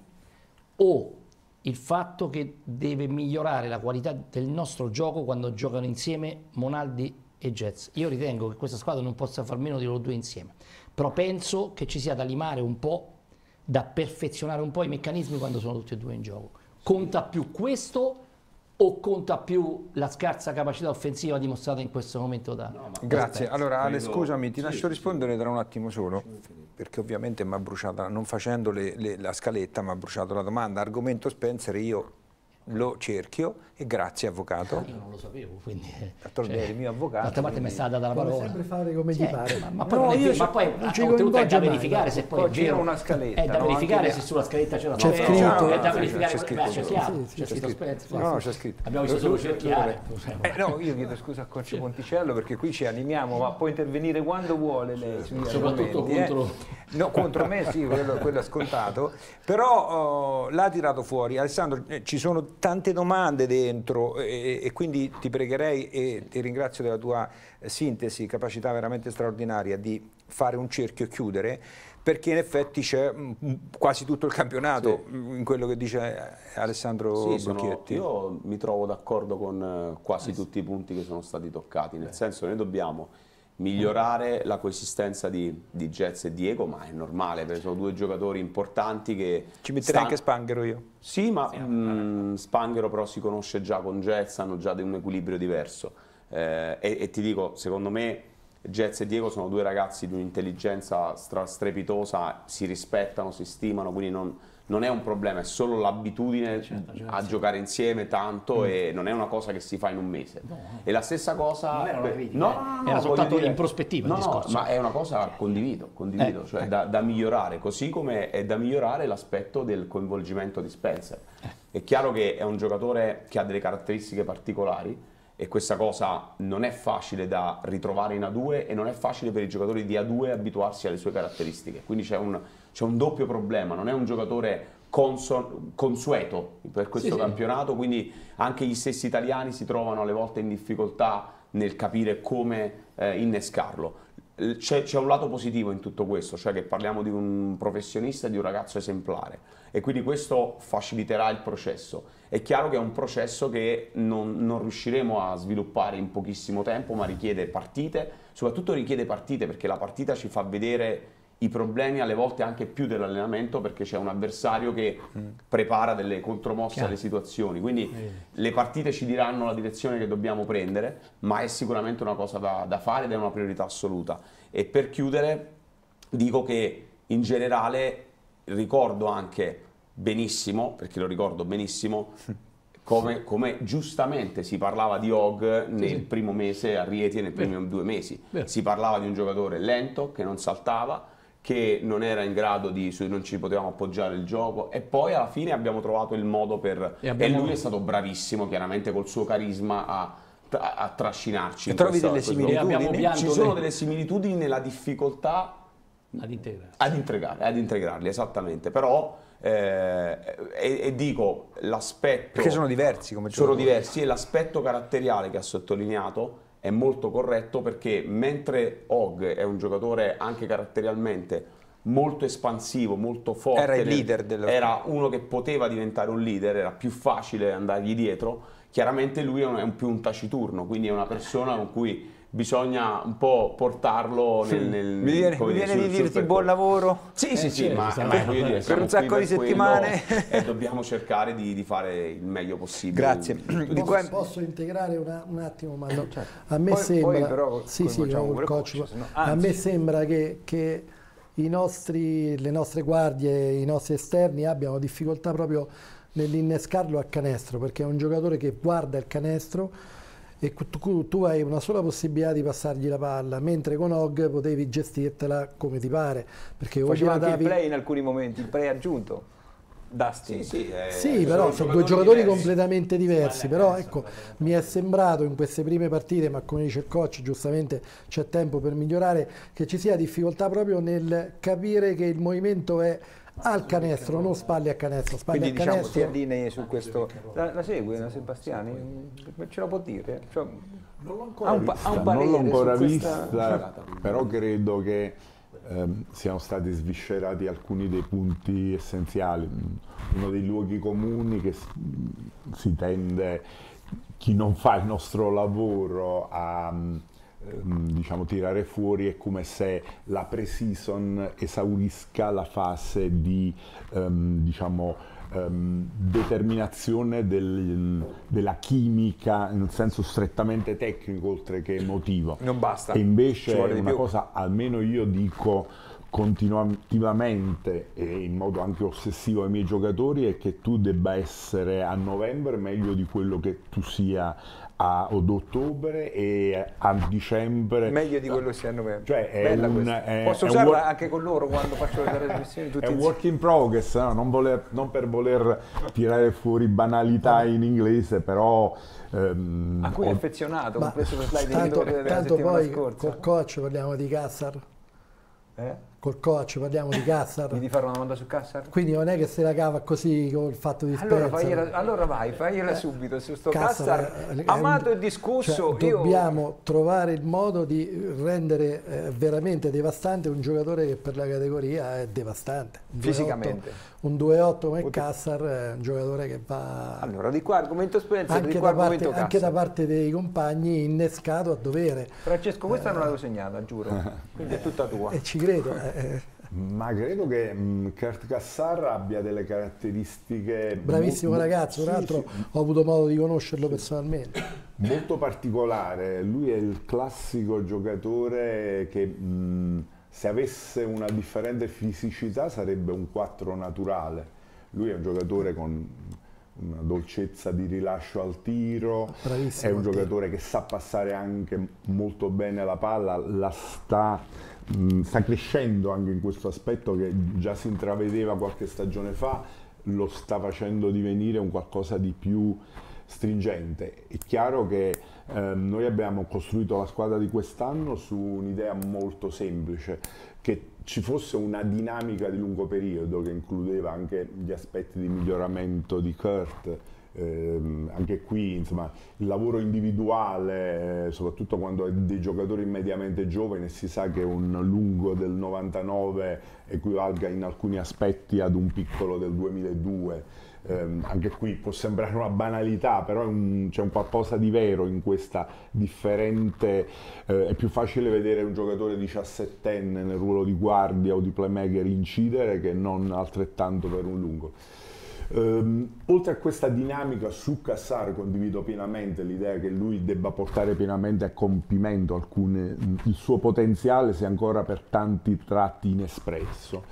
o il fatto che deve migliorare la qualità del nostro gioco quando giocano insieme Monaldi e Jets. Io ritengo che questa squadra non possa far meno di loro due insieme, però penso che ci sia da limare un po', da perfezionare un po' i meccanismi quando sono tutti e due in gioco. Conta più questo o conta più la scarsa capacità offensiva dimostrata in questo momento da... No, Grazie, allora Ale scusami ti sì, lascio sì, rispondere tra un attimo solo perché ovviamente mi ha bruciato, non facendo le, le, la scaletta mi ha bruciato la domanda, argomento Spencer io lo cerchio e grazie avvocato. Io non lo sapevo, quindi... Eh, cioè, il mio avvocato... D'altra parte mi è stata dalla parola. Puoi sempre fare come ti pare. Ma, ma, no, io, ma poi, non ci ah, oltretutto è da verificare se poi... C'era una scaletta. È eh, da no? verificare se sulla scaletta c'era... C'è scritto. è eh, da verificare... C'è scritto. C'è scritto. C'è scritto. No, c'è scritto. Abbiamo visto solo cerchiare. No, io chiedo scusa a Concio Ponticello perché qui ci animiamo, ma può intervenire quando vuole lei. Soprattutto contro... No, contro me sì, quello è scontato. Però oh, l'ha tirato fuori. Alessandro, ci sono tante domande dentro e, e quindi ti pregherei e ti ringrazio della tua eh, sintesi, capacità veramente straordinaria di fare un cerchio e chiudere perché in effetti c'è mm, mm, quasi tutto il campionato sì. Mm, in quello che dice Alessandro sì, sono, io mi trovo d'accordo con eh, quasi eh, tutti i punti che sono stati toccati, nel Beh. senso noi dobbiamo migliorare la coesistenza di, di Jets e Diego, ma è normale, perché sono due giocatori importanti che... Ci metterei stanno... anche Spanghero io. Sì, ma sì, mh, mm, Spanghero però si conosce già con Jets, hanno già un equilibrio diverso. Eh, e, e, ti dico, secondo me Jets e Diego sono due ragazzi di un'intelligenza strepitosa, si rispettano, si stimano, quindi non non è un problema, è solo l'abitudine certo, certo. a certo. giocare insieme tanto mm. e non è una cosa che si fa in un mese. No. E la stessa cosa... Non era una critica, no, eh. no, no, era soltanto dire, in prospettiva no, il discorso. No, ma è una cosa che certo. condivido, condivido eh, cioè eh. Da, da, migliorare, così come è da migliorare l'aspetto del coinvolgimento di Spencer. Eh. È chiaro che è un giocatore che ha delle caratteristiche particolari, e questa cosa non è facile da ritrovare in A2 e non è facile per i giocatori di A2 abituarsi alle sue caratteristiche. Quindi c'è un, c'è un doppio problema, non è un giocatore conso- consueto per questo sì, campionato, sì. quindi anche gli stessi italiani si trovano alle volte in difficoltà nel capire come eh, innescarlo. C'è, c'è, un lato positivo in tutto questo, cioè che parliamo di un professionista, di un ragazzo esemplare e quindi questo faciliterà il processo. È chiaro che è un processo che non, non riusciremo a sviluppare in pochissimo tempo, ma richiede partite, soprattutto richiede partite perché la partita ci fa vedere i problemi alle volte anche più dell'allenamento perché c'è un avversario che mm. prepara delle contromosse Chiaro. alle situazioni. Quindi mm. le partite ci diranno la direzione che dobbiamo prendere, ma è sicuramente una cosa da, da fare ed è una priorità assoluta. E per chiudere dico che in generale ricordo anche benissimo, perché lo ricordo benissimo, come, come, giustamente si parlava di Og nel sì, sì. primo mese a Rieti e nei primi Beh. due mesi. Beh. Si parlava di un giocatore lento che non saltava, che non era in grado di, non ci potevamo appoggiare il gioco e poi alla fine abbiamo trovato il modo per... E, abbiamo... e lui è stato bravissimo chiaramente col suo carisma a, a, trascinarci. E trovi delle similitudini? Ci sono delle similitudini nella difficoltà ad integrarli. Ad, integrarli, ad integrarli, esattamente, però... Eh, e, e, dico l'aspetto perché sono diversi come sono diversi e l'aspetto caratteriale che ha sottolineato è molto corretto perché mentre Og è un giocatore anche caratterialmente molto espansivo, molto forte, era il leader del... era uno che poteva diventare un leader, era più facile andargli dietro, chiaramente lui è, un, è un più un taciturno, quindi è una persona con cui bisogna un po' portarlo nel... nel mi viene, mi viene sul, di dirti sul buon lavoro. Sì, sì, sì, eh, sì, ma, sì, ma, ma voglio dire, per un sacco di settimane. e dobbiamo cercare di, di, fare il meglio possibile. Grazie. Posso, qua... posso integrare una, un attimo, ma no, cioè, a me poi, sembra... Poi però, sì, sì, coach, coach, no, a me sembra che, che nostri, le nostre guardie, i nostri esterni abbiano difficoltà proprio nell'innescarlo al canestro, perché è un giocatore che guarda il canestro e tu, tu, hai una sola possibilità di passargli la palla, mentre con Og potevi gestirtela come ti pare. Perché Faceva anche davi... il play in alcuni momenti, il play aggiunto. Dustin. Sì, sì, eh, sì però sono due giocatori diversi. completamente diversi, vale, però eh, ecco, eh. mi è sembrato in queste prime partite, ma come dice il coach, giustamente c'è tempo per migliorare, che ci sia difficoltà proprio nel capire che il movimento è al canestro, non spalli a canestro, Spalli Quindi, a diciamo, canestro. Quindi su questo... La, la segue la Sebastiani? Ce la può dire? Cioè, non l'ho ancora, vista, non l'ho ancora vista, [LAUGHS] però credo che ehm, siano stati sviscerati alcuni dei punti essenziali. Uno dei luoghi comuni che si tende, chi non fa il nostro lavoro, a Ehm, diciamo, tirare fuori è come se la pre-season esaurisca la fase di um, diciamo, um, determinazione del, della chimica in senso strettamente tecnico oltre che emotivo. Non basta. E invece è una più. cosa, almeno io dico continuativamente e in modo anche ossessivo ai miei giocatori è che tu debba essere a novembre meglio di quello che tu sia ad ottobre e a dicembre. Meglio di quello che sia a novembre. Cioè è un, è, Posso è usarla work... anche con loro quando faccio le trasmissioni? [LAUGHS] è un work in progress, no? non, voler, non, per voler tirare fuori banalità in inglese, però... Ehm, a cui è affezionato, con questo slide tanto, di tanto poi scorsa. col coach parliamo di Cazzar. Eh? col coach parliamo di Cassar. Devi fare una domanda su Cassar? Quindi non è che se la cava così con il fatto di allora, fagliela, allora vai, fagliela eh, subito su sto Cassar, è, amato e cioè, discusso. Cioè, io... Dobbiamo trovare il modo di rendere eh, veramente devastante un giocatore che per la categoria è devastante. Fisicamente un 2-8 come Cassar è eh, un giocatore che va... Allora, di qua argomento esperienza, anche, da parte, anche da parte dei compagni innescato a dovere. Francesco, questa eh, non l'avevo segnata, giuro, [LAUGHS] quindi eh, è tutta tua. E eh, ci credo. Eh. Ma credo che mm, Kurt Cassar abbia delle caratteristiche... Bravissimo ragazzo, tra l'altro sì. ho avuto modo di conoscerlo sì. personalmente. Molto particolare, lui è il classico giocatore che... Mh, mm, se avesse una differente fisicità sarebbe un 4 naturale. Lui è un giocatore con una dolcezza di rilascio al tiro, Bravissimo è un giocatore tiro. che sa passare anche molto bene la palla, la sta, mm, sta crescendo anche in questo aspetto che già si intravedeva qualche stagione fa, lo sta facendo divenire un qualcosa di più stringente. È chiaro che Ehm, noi abbiamo costruito la squadra di quest'anno su un'idea molto semplice, che ci fosse una dinamica di lungo periodo che includeva anche gli aspetti di miglioramento di Kurt. Eh, anche qui insomma, il lavoro individuale, eh, soprattutto quando è dei giocatori mediamente giovani, si sa che un lungo del 99 equivalga in alcuni aspetti ad un piccolo del 2002 ehm, anche qui può sembrare una banalità, però un, c'è un qualcosa di vero in questa differente, eh, è più facile vedere un giocatore 17enne nel ruolo di guardia o di playmaker incidere che non altrettanto per un lungo. Um, oltre a questa dinamica su Cassar condivido pienamente l'idea che lui debba portare pienamente a compimento alcune, il suo potenziale se ancora per tanti tratti inespresso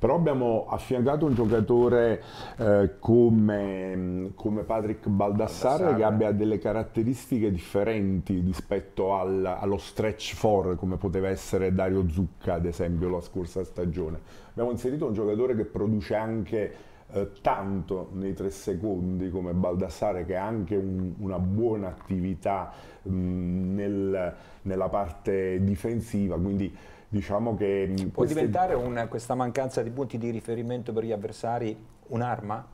però abbiamo affiancato un giocatore eh, come, come, Patrick Baldassare, Baldassare, che abbia delle caratteristiche differenti rispetto al, allo stretch for come poteva essere Dario Zucca ad esempio la scorsa stagione. Abbiamo inserito un giocatore che produce anche eh, tanto nei tre secondi come Baldassare che ha anche un, una buona attività mh, mm, nel, nella parte difensiva, quindi diciamo che... Mm, Può queste... diventare un, questa mancanza di punti di riferimento per gli avversari un'arma?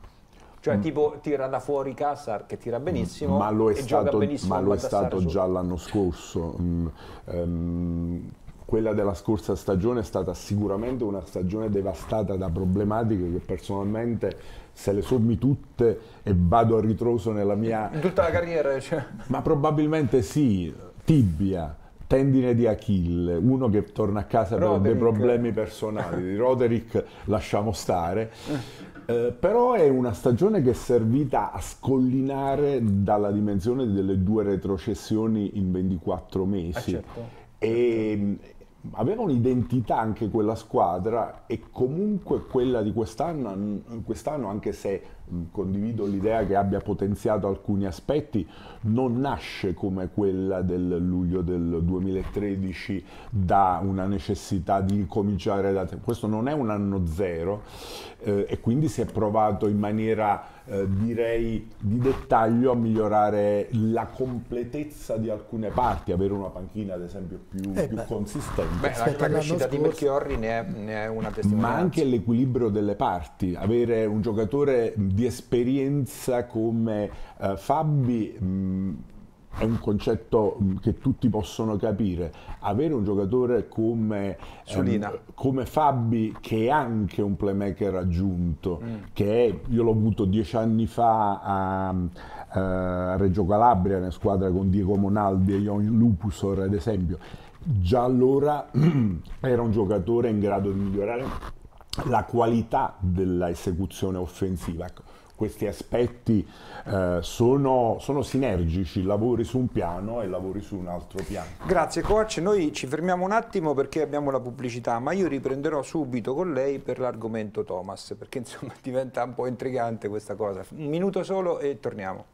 Cioè mm. tipo tira da fuori Casar che tira benissimo ma lo è stato, Ma lo è stato già l'anno scorso. Mm. Um, quella della scorsa stagione è stata sicuramente una stagione devastata da problematiche che personalmente se le sommi tutte e vado a ritroso nella mia... In Tutta la carriera, cioè. Ma probabilmente sì, tibia, tendine di Achille, uno che torna a casa Roderick. per dei problemi personali, di Roderick lasciamo stare, eh. eh, però è una stagione che è servita a scollinare dalla dimensione delle due retrocessioni in 24 mesi. Ah, certo. E, aveva un'identità anche quella squadra e comunque quella di quest'anno, quest'anno anche se Mm, condivido l'idea che abbia potenziato alcuni aspetti, non nasce come quella del luglio del 2013 da una necessità di cominciare da... Questo non è un anno zero eh, e quindi si è provato in maniera eh, direi di dettaglio a migliorare la completezza di alcune parti, avere una panchina ad esempio più, eh, più consistente. Beh, la, la crescita di Melchiorri ne ne è una testimonianza. Ma anche l'equilibrio delle parti, avere un giocatore di esperienza come eh, Fabbi mh, mm, è un concetto mm, che tutti possono capire. Avere un giocatore come, ehm, come Fabi, che è anche un playmaker aggiunto, mm. che è, io l'ho avuto dieci anni fa a, a eh, Reggio Calabria, nella squadra con Diego Monaldi e Ion Lupusor, ad esempio. Già allora [CLEARS THROAT] era un giocatore in grado di migliorare la qualità dell'esecuzione offensiva. Ecco, questi aspetti eh, sono, sono, sinergici, lavori su un piano e lavori su un altro piano. Grazie coach, noi ci fermiamo un attimo perché abbiamo la pubblicità, ma io riprenderò subito con lei per l'argomento Thomas, perché insomma [LAUGHS] diventa un po' intrigante questa cosa. Un minuto solo e torniamo.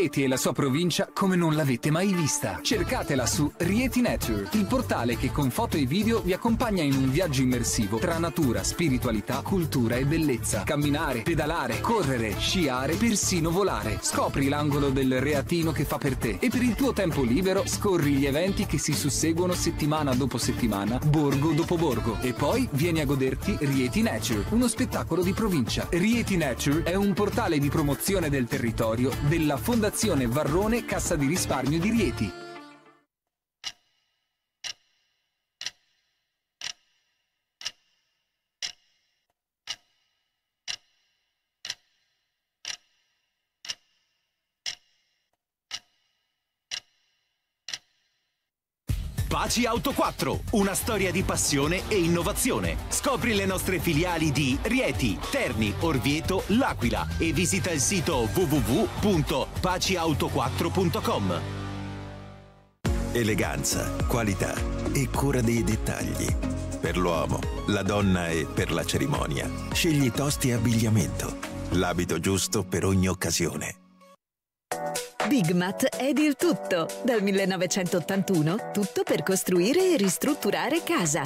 Rieti e la sua provincia come non l'avete mai vista. Cercatela su Rieti Nature, il portale che con foto e video vi accompagna in un viaggio immersivo tra natura, spiritualità, cultura e bellezza. Camminare, pedalare, correre, sciare, persino volare. Scopri l'angolo del reatino che fa per te e per il tuo tempo libero scorri gli eventi che si susseguono settimana dopo settimana, borgo dopo borgo. E poi vieni a goderti Rieti Nature, uno spettacolo di provincia. Rieti Nature è un portale di promozione del territorio della Fondazione Fondazione Varrone Cassa di Risparmio di Rieti. Paci Auto 4, una storia di passione e innovazione. Scopri le nostre filiali di Rieti, Terni, Orvieto, L'Aquila e visita il sito www.paciauto4.com. Eleganza, qualità e cura dei dettagli per l'uomo, la donna e per la cerimonia. Scegli tosti e abbigliamento. L'abito giusto per ogni occasione. Big Bigmat è il tutto. Dal 1981, tutto per costruire e ristrutturare casa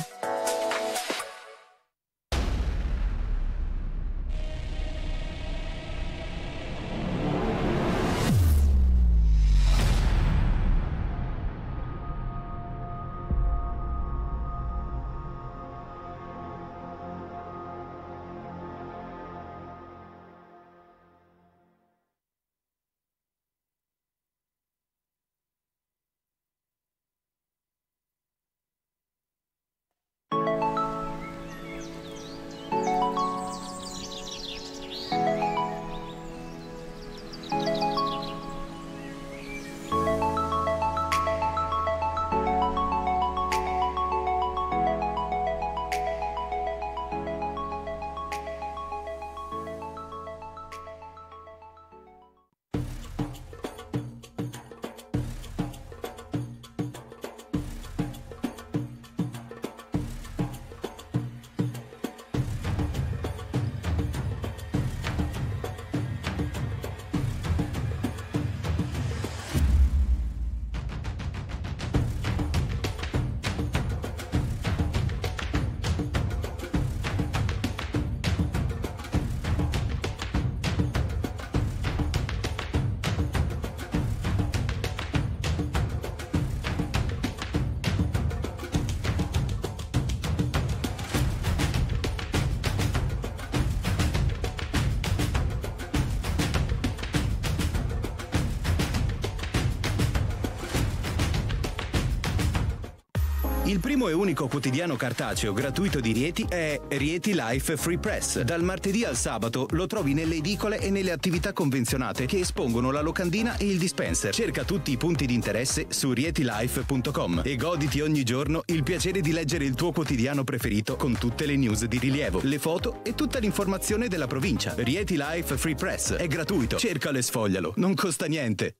Il primo e unico quotidiano cartaceo gratuito di Rieti è Rieti Life Free Press. Dal martedì al sabato lo trovi nelle edicole e nelle attività convenzionate che espongono la locandina e il dispenser. Cerca tutti i punti di interesse su rietilife.com e goditi ogni giorno il piacere di leggere il tuo quotidiano preferito con tutte le news di rilievo, le foto e tutta l'informazione della provincia. Rieti Life Free Press è gratuito. Cercalo e sfoglialo, non costa niente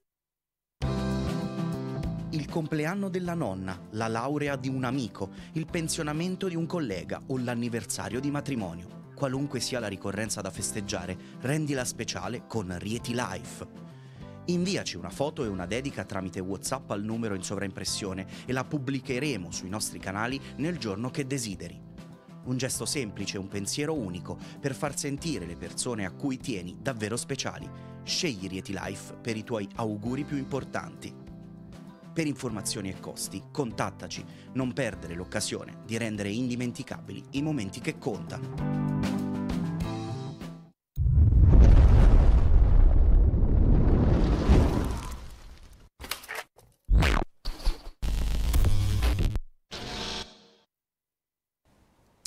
il compleanno della nonna, la laurea di un amico, il pensionamento di un collega o l'anniversario di matrimonio. Qualunque sia la ricorrenza da festeggiare, rendila speciale con Rieti Life. Inviaci una foto e una dedica tramite WhatsApp al numero in sovraimpressione e la pubblicheremo sui nostri canali nel giorno che desideri. Un gesto semplice, un pensiero unico per far sentire le persone a cui tieni davvero speciali. Scegli Rieti Life per i tuoi auguri più importanti. Per informazioni e costi, contattaci. Non perdere l'occasione di rendere indimenticabili i momenti che contano.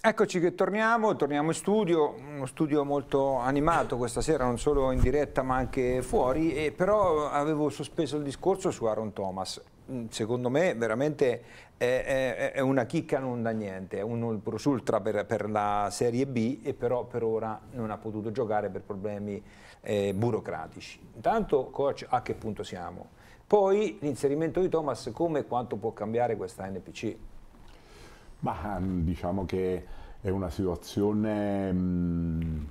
Eccoci che torniamo, torniamo in studio, uno studio molto animato questa sera, non solo in diretta ma anche fuori, e però avevo sospeso il discorso su Aaron Thomas. Mm, secondo me veramente è, è, è, una chicca non da niente, è un plus ultra per, per, la Serie B e però per ora non ha potuto giocare per problemi eh, burocratici. Intanto coach a che punto siamo? Poi l'inserimento di Thomas come e quanto può cambiare questa NPC? Ma mm, diciamo che è una situazione mh,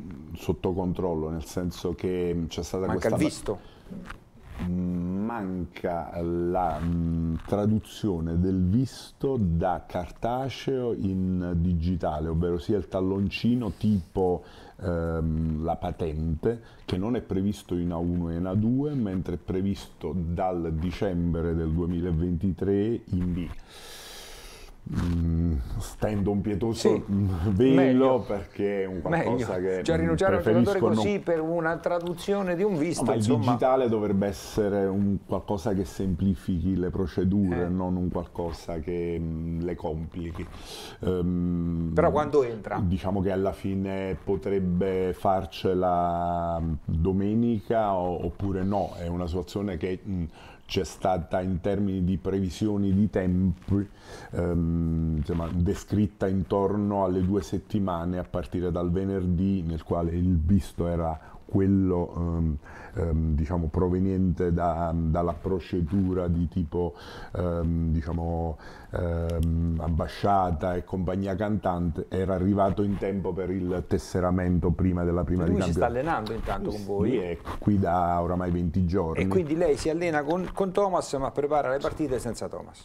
mm, sotto controllo, nel senso che c'è stata Manca questa... Manca il visto? Mh, manca la mh, mm, traduzione del visto da cartaceo in digitale, ovvero sia il talloncino tipo ehm, la patente, che non è previsto in A1 e in A2, mentre è previsto dal dicembre del 2023 in B. Mm, stendo un pietoso sì, velo perché è un qualcosa meglio. che cioè rinunciare a un giocatore così per una traduzione di un visto no, ma insomma... il digitale dovrebbe essere un qualcosa che semplifichi le procedure eh. non un qualcosa che mm, le complichi um, però quando entra diciamo che alla fine potrebbe farcela mm, domenica oppure no è una situazione che mh, c'è stata in termini di previsioni di tempi ehm, insomma, descritta intorno alle due settimane a partire dal venerdì nel quale il visto era quello um, um, diciamo, proveniente da, dalla procedura di tipo um, diciamo, ambasciata e compagnia cantante era arrivato in tempo per il tesseramento prima della prima lui di campionato. Lui si sta allenando intanto con voi? Sì, è ecco, qui da oramai 20 giorni. E quindi lei si allena con, con Thomas ma prepara le partite senza Thomas?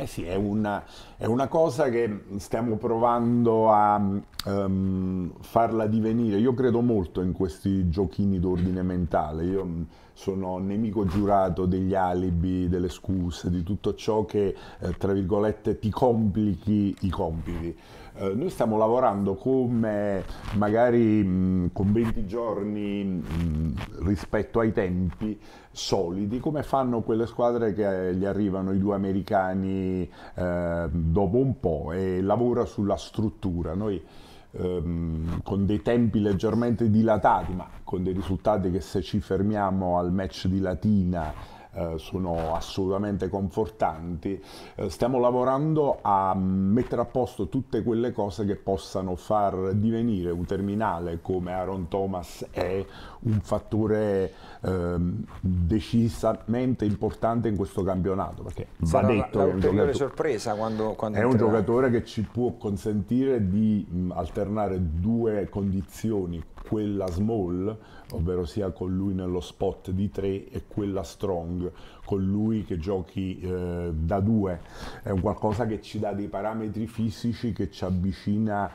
Eh sì, è una, è una, cosa che stiamo provando a um, farla divenire. Io credo molto in questi giochini d'ordine mentale. Io mm, sono nemico giurato degli alibi, delle scuse, di tutto ciò che, eh, tra virgolette, ti complichi i compiti. Eh, noi stiamo lavorando come magari mh, mm, con 20 giorni mh, mm, rispetto ai tempi solidi, come fanno quelle squadre che eh, gli arrivano i due americani eh, dopo un po' e lavora sulla struttura. Noi ehm, con dei tempi leggermente dilatati, ma con dei risultati che se ci fermiamo al match di Latina eh, sono assolutamente confortanti. Eh, stiamo lavorando a mettere a posto tutte quelle cose che possano far divenire un terminale come Aaron Thomas è un fattore ehm, decisamente importante in questo campionato perché Sarà va detto che è un giocatore, sorpresa quando, quando è un giocatore che ci può consentire di mm, alternare due condizioni quella small ovvero sia con lui nello spot di tre e quella strong con lui che giochi eh, da due, è un qualcosa che ci dà dei parametri fisici che ci avvicina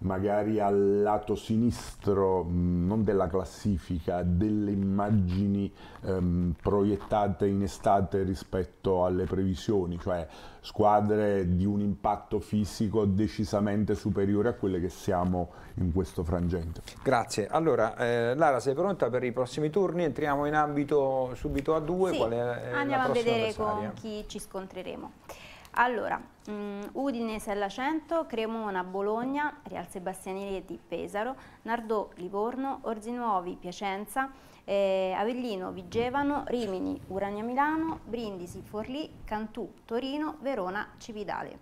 magari al lato sinistro, mm, non della classifica, delle immagini ehm, proiettate in estate rispetto alle previsioni, cioè squadre di un impatto fisico decisamente superiore a quelle che siamo in questo frangente. Grazie. Allora, eh, Lara, sei pronta per i prossimi turni? Entriamo in ambito subito a due. Sì, eh, andiamo a vedere avversaria? con chi ci scontreremo. Allora, Mm, Udinese e Lacento, Cremona, Bologna, Real Sebastiani Reti, Pesaro, Nardò, Livorno, Orzinuovi, Piacenza, eh, Avellino, Vigevano, Rimini, Urania Milano, Brindisi, Forlì, Cantù, Torino, Verona, Cividale.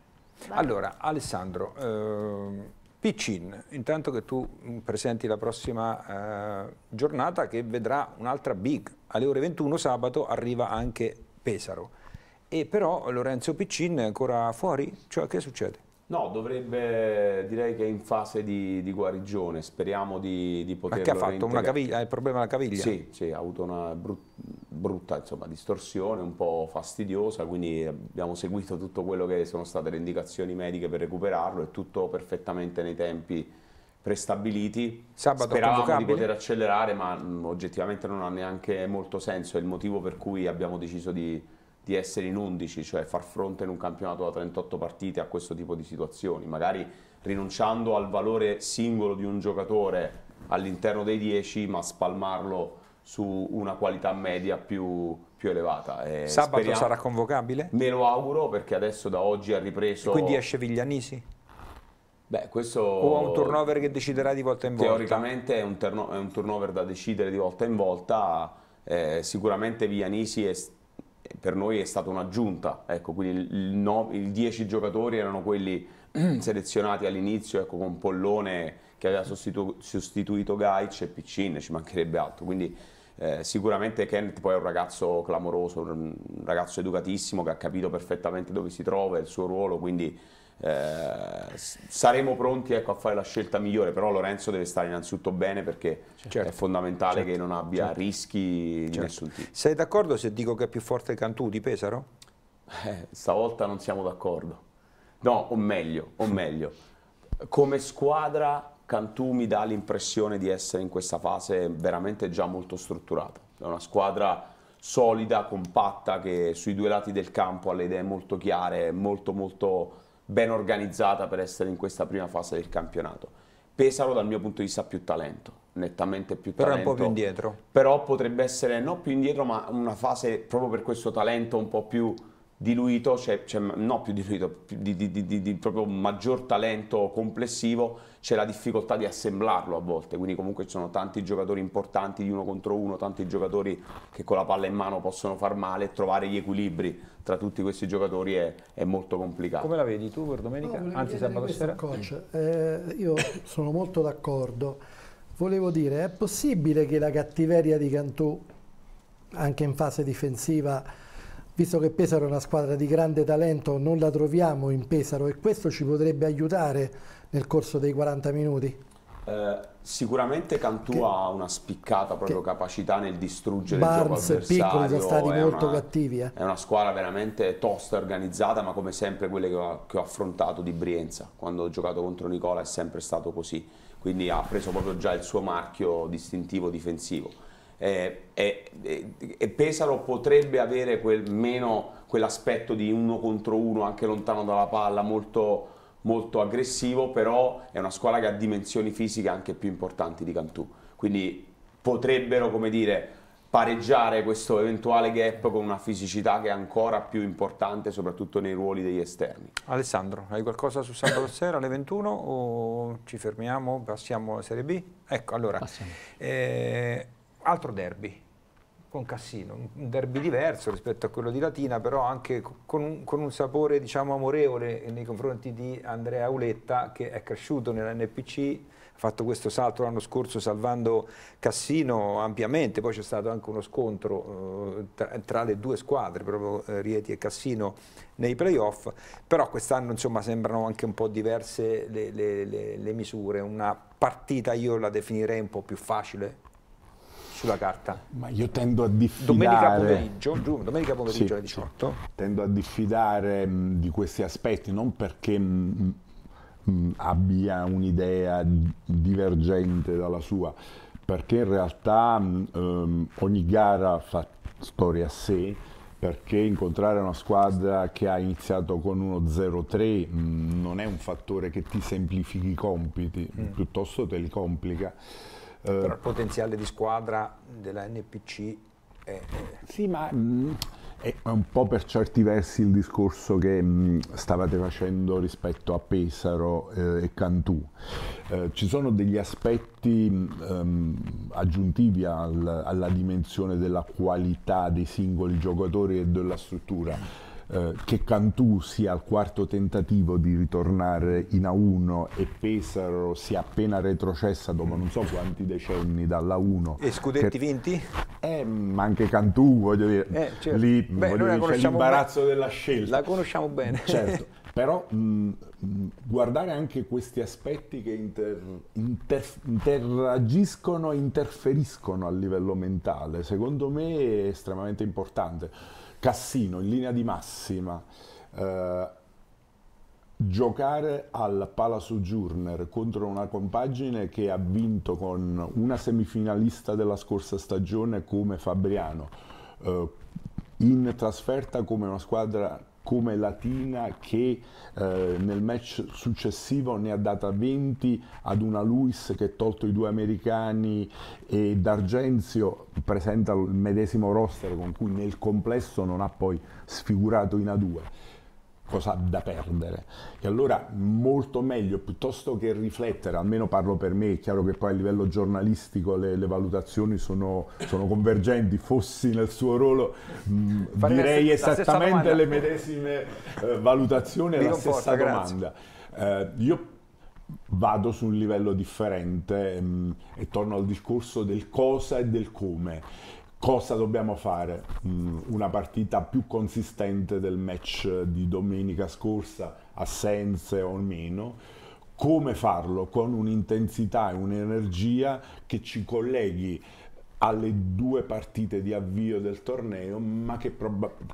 Vale. Allora, Alessandro, eh, Piccin, intanto che tu presenti la prossima eh, giornata che vedrà un'altra big, alle ore 21 sabato arriva anche Pesaro. E però Lorenzo Piccin è ancora fuori? Cioè che succede? No, dovrebbe, direi che è in fase di, di guarigione, speriamo di, di poterlo Perché ha fatto una caviglia, il problema della caviglia? Sì, sì, ha avuto una brut, brutta insomma, distorsione, un po' fastidiosa, quindi abbiamo seguito tutto quello che sono state le indicazioni mediche per recuperarlo, è tutto perfettamente nei tempi prestabiliti. Sabato Speravamo di poter accelerare, ma mh, mm, oggettivamente non ha neanche molto senso, è il motivo per cui abbiamo deciso di di essere in 11, cioè far fronte in un campionato da 38 partite a questo tipo di situazioni, magari rinunciando al valore singolo di un giocatore all'interno dei 10, ma spalmarlo su una qualità media più, più elevata. E eh, Sabato speriamo, sarà convocabile? Me lo auguro perché adesso da oggi ha ripreso... E quindi esce Viglianisi? Beh, questo... O ha un turnover che deciderà di volta in volta? Teoricamente è un, è un turnover da decidere di volta in volta. Eh, sicuramente Viglianisi è per noi è stata un'aggiunta, ecco, quindi il, no, giocatori erano quelli [CLEARS THROAT] selezionati all'inizio ecco, con Pollone che aveva sostitu sostituito Gaic e Piccin, ci mancherebbe altro, quindi eh, sicuramente Kenneth poi è un ragazzo clamoroso, un ragazzo educatissimo che ha capito perfettamente dove si trova, il suo ruolo, quindi eh, saremo pronti ecco, a fare la scelta migliore, però Lorenzo deve stare innanzitutto bene perché certo. certo. è fondamentale certo. che non abbia certo. rischi di certo. nessun tipo. Sei d'accordo se dico che è più forte Cantù di Pesaro? Eh, stavolta non siamo d'accordo. No, o meglio, o [LAUGHS] meglio, come squadra Cantù mi dà l'impressione di essere in questa fase veramente già molto strutturata. È una squadra solida, compatta, che sui due lati del campo ha le idee molto chiare, molto molto ben organizzata per essere in questa prima fase del campionato. Pesaro dal mio punto di vista ha più talento, nettamente più però talento. Però è un po' più indietro. Però potrebbe essere, non più indietro, ma una fase proprio per questo talento un po' più diluito, c'è, c'è, no più diluito, di, di, di, di, proprio un maggior talento complessivo, c'è la difficoltà di assemblarlo a volte, quindi comunque ci sono tanti giocatori importanti di uno contro uno, tanti giocatori che con la palla in mano possono far male e trovare gli equilibri tra tutti questi giocatori è, è molto complicato. Come la vedi tu per domenica? No, Anzi sabato sera? Coach, eh, io sono molto d'accordo, volevo dire, è possibile che la cattiveria di Cantù, anche in fase difensiva, visto che Pesaro è una squadra di grande talento, non la troviamo in Pesaro e questo ci potrebbe aiutare nel corso dei 40 minuti? Eh, sicuramente Cantù che, ha una spiccata proprio capacità nel distruggere Barnes il gioco avversario. Piccoli sono stati è molto una, cattivi. Eh. È una squadra veramente tosta, organizzata, ma come sempre quelle che ho, che ho affrontato di Brienza. Quando ho giocato contro Nicola è sempre stato così. Quindi ha preso proprio già il suo marchio distintivo difensivo eh, e, e, Pesaro potrebbe avere quel meno quell'aspetto di uno contro uno anche lontano dalla palla molto, molto aggressivo però è una squadra che ha dimensioni fisiche anche più importanti di Cantù quindi potrebbero come dire pareggiare questo eventuale gap con una fisicità che è ancora più importante soprattutto nei ruoli degli esterni. Alessandro, hai qualcosa su Santa [LAUGHS] sera alle 21 o ci fermiamo, passiamo alla Serie B? Ecco, allora, eh, altro derby con Cassino, un derby diverso rispetto a quello di Latina, però anche con un, con un sapore diciamo, amorevole nei confronti di Andrea Auletta che è cresciuto nell'NPC, ha fatto questo salto l'anno scorso salvando Cassino ampiamente, poi c'è stato anche uno scontro eh, tra, tra, le due squadre, proprio eh, Rieti e Cassino nei playoff, però quest'anno sembrano anche un po' diverse le, le, le, le misure, una partita io la definirei un po' più facile sulla carta. Ma io tendo a diffidare... Domenica pomeriggio, giù, domenica pomeriggio alle 18. Sì. Tendo a diffidare mh, mm, di questi aspetti, non perché... Mh, mm, mh, mm, abbia un'idea divergente dalla sua, perché in realtà ehm, ogni gara fa storia a sé, perché incontrare una squadra che ha iniziato con uno 0 3 non è un fattore che ti semplifichi i compiti, mm. piuttosto te li complica. Eh, Però il potenziale di squadra della NPC è... Sì, ma mm, è un po' per certi versi il discorso che mh, mm, stavate facendo rispetto a Pesaro eh, e Cantù. Eh, ci sono degli aspetti mh, mm, ehm, aggiuntivi al, alla dimensione della qualità dei singoli giocatori e della struttura eh, che Cantù sia al quarto tentativo di ritornare in A1 e Pesaro sia appena retrocessa dopo non so quanti decenni dalla 1. E scudetti che... vinti? Eh, ma anche Cantù, voglio dire, eh, certo. lì Beh, voglio dire, l'imbarazzo ben... della scelta. La conosciamo bene. Certo, però mh, guardare anche questi aspetti che inter, inter, interagiscono e interferiscono a livello mentale, secondo me è estremamente importante. Cassino in linea di massima eh, giocare al Palasojourner contro una compagine che ha vinto con una semifinalista della scorsa stagione come Fabriano eh, in trasferta come una squadra come Latina che eh, nel match successivo ne ha data 20 ad una Luis che ha tolto i due americani e D'Argenzio presenta il medesimo roster con cui nel complesso non ha poi sfigurato in A2 cosa da perdere. E allora molto meglio, piuttosto che riflettere, almeno parlo per me, è chiaro che poi a livello giornalistico le, le valutazioni sono, sono, convergenti, fossi nel suo ruolo, mh, mm, direi esattamente le medesime eh, valutazioni e la stessa domanda. Eh, io vado su un livello differente mh, mm, e torno al discorso del cosa e del come cosa dobbiamo fare? Mm, una partita più consistente del match di domenica scorsa, assenze o meno, come farlo con un'intensità e un'energia che ci colleghi alle due partite di avvio del torneo, ma che,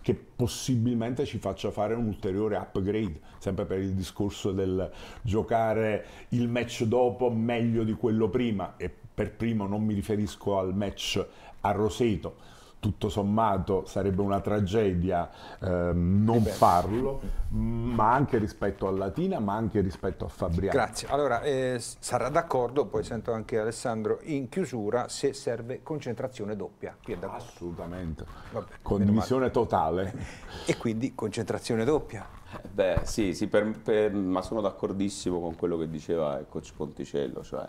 che, possibilmente ci faccia fare un ulteriore upgrade, sempre per il discorso del giocare il match dopo meglio di quello prima. E per primo non mi riferisco al match a Roseto tutto sommato sarebbe una tragedia ehm, eh, non farlo, ma anche rispetto a Latina, ma anche rispetto a Fabriano. Grazie. Allora, eh, sarà d'accordo, poi sento anche Alessandro, in chiusura se serve concentrazione doppia. Assolutamente. Vabbè, Condivisione totale. E quindi concentrazione doppia. Beh, sì, sì per, per, ma sono d'accordissimo con quello che diceva il coach Ponticello, cioè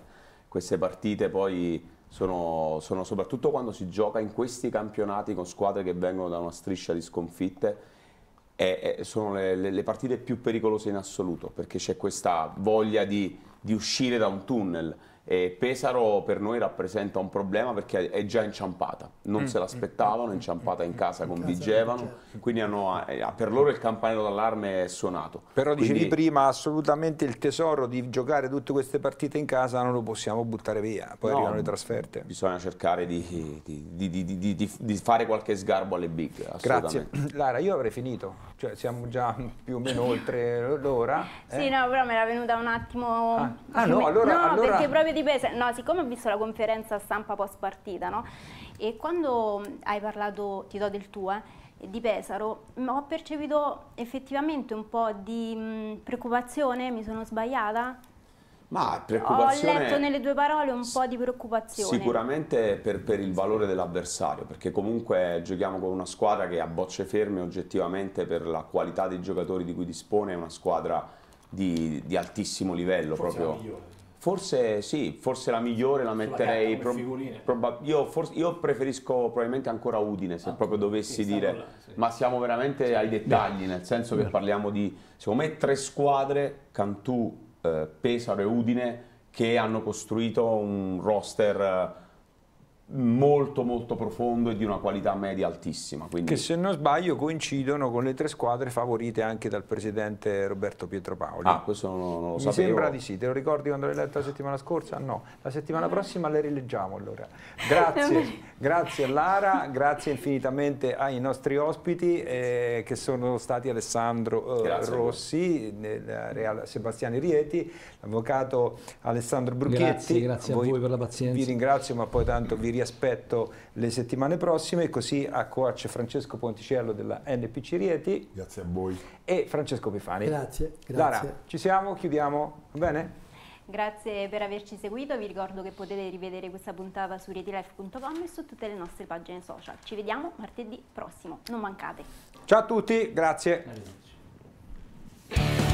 queste partite poi sono, sono soprattutto quando si gioca in questi campionati con squadre che vengono da una striscia di sconfitte e, e sono le, le, le, partite più pericolose in assoluto perché c'è questa voglia di, di uscire da un tunnel e Pesaro per noi rappresenta un problema perché è già inciampata, non mm. se l'aspettavano, è inciampata in casa, convigevano, certo. quindi hanno, eh, per loro il campanello d'allarme è suonato. Però quindi... dicevi prima assolutamente il tesoro di giocare tutte queste partite in casa non lo possiamo buttare via, poi no, arrivano le trasferte. Bisogna cercare di, di, di, di, fare qualche sgarbo alle big. Grazie. [CLEARS THROAT] Lara, io avrei finito, cioè siamo già più o meno oltre l'ora. Eh? Sì, no, però mi era venuta un attimo... Ah, ah no, allora... No, allora... perché proprio dipese. No, siccome ho visto la conferenza stampa post partita, no? E quando hai parlato, ti do del tuo, eh, di Pesaro, ho percepito effettivamente un po' di mh, mm, preoccupazione, mi sono sbagliata? Ma preoccupazione... Ho letto nelle due parole un po' di preoccupazione. Sicuramente per, per il valore dell'avversario, perché comunque giochiamo con una squadra che a bocce ferme oggettivamente per la qualità dei giocatori di cui dispone è una squadra di, di altissimo livello Forse proprio. Forse sì, forse la migliore la metterei. Pro- proba- io, forse, io, preferisco probabilmente ancora Udine, se ah, proprio dovessi dire. Là, sì. Ma siamo veramente sì, ai dettagli, nel senso che parliamo di, secondo me, tre squadre, Cantù, eh, Pesaro e Udine, che hanno costruito un roster eh, molto molto profondo e di una qualità media altissima. Quindi... Che se non sbaglio coincidono con le tre squadre favorite anche dal presidente Roberto Pietropaoli. Ah, questo non, non lo Mi sapevo. Mi sembra di sì, te lo ricordi quando l'hai letto la settimana scorsa? No, la settimana prossima le rileggiamo allora. Grazie, [LAUGHS] grazie a Lara, grazie infinitamente ai nostri ospiti eh, che sono stati Alessandro eh, Rossi, Real Sebastiani Rieti, l'avvocato Alessandro Bruchetti. Grazie, grazie a voi per la pazienza. Vi ringrazio ma poi tanto vi ringrazio vi aspetto le settimane prossime, così a coach Francesco Ponticello della NPC Rieti. Grazie a voi. E Francesco Pifani. Grazie, grazie. Lara, ci siamo, chiudiamo, va bene? Grazie per averci seguito, vi ricordo che potete rivedere questa puntata su rietilife.com e su tutte le nostre pagine social. Ci vediamo martedì prossimo, non mancate. Ciao a tutti, grazie. Arrivederci.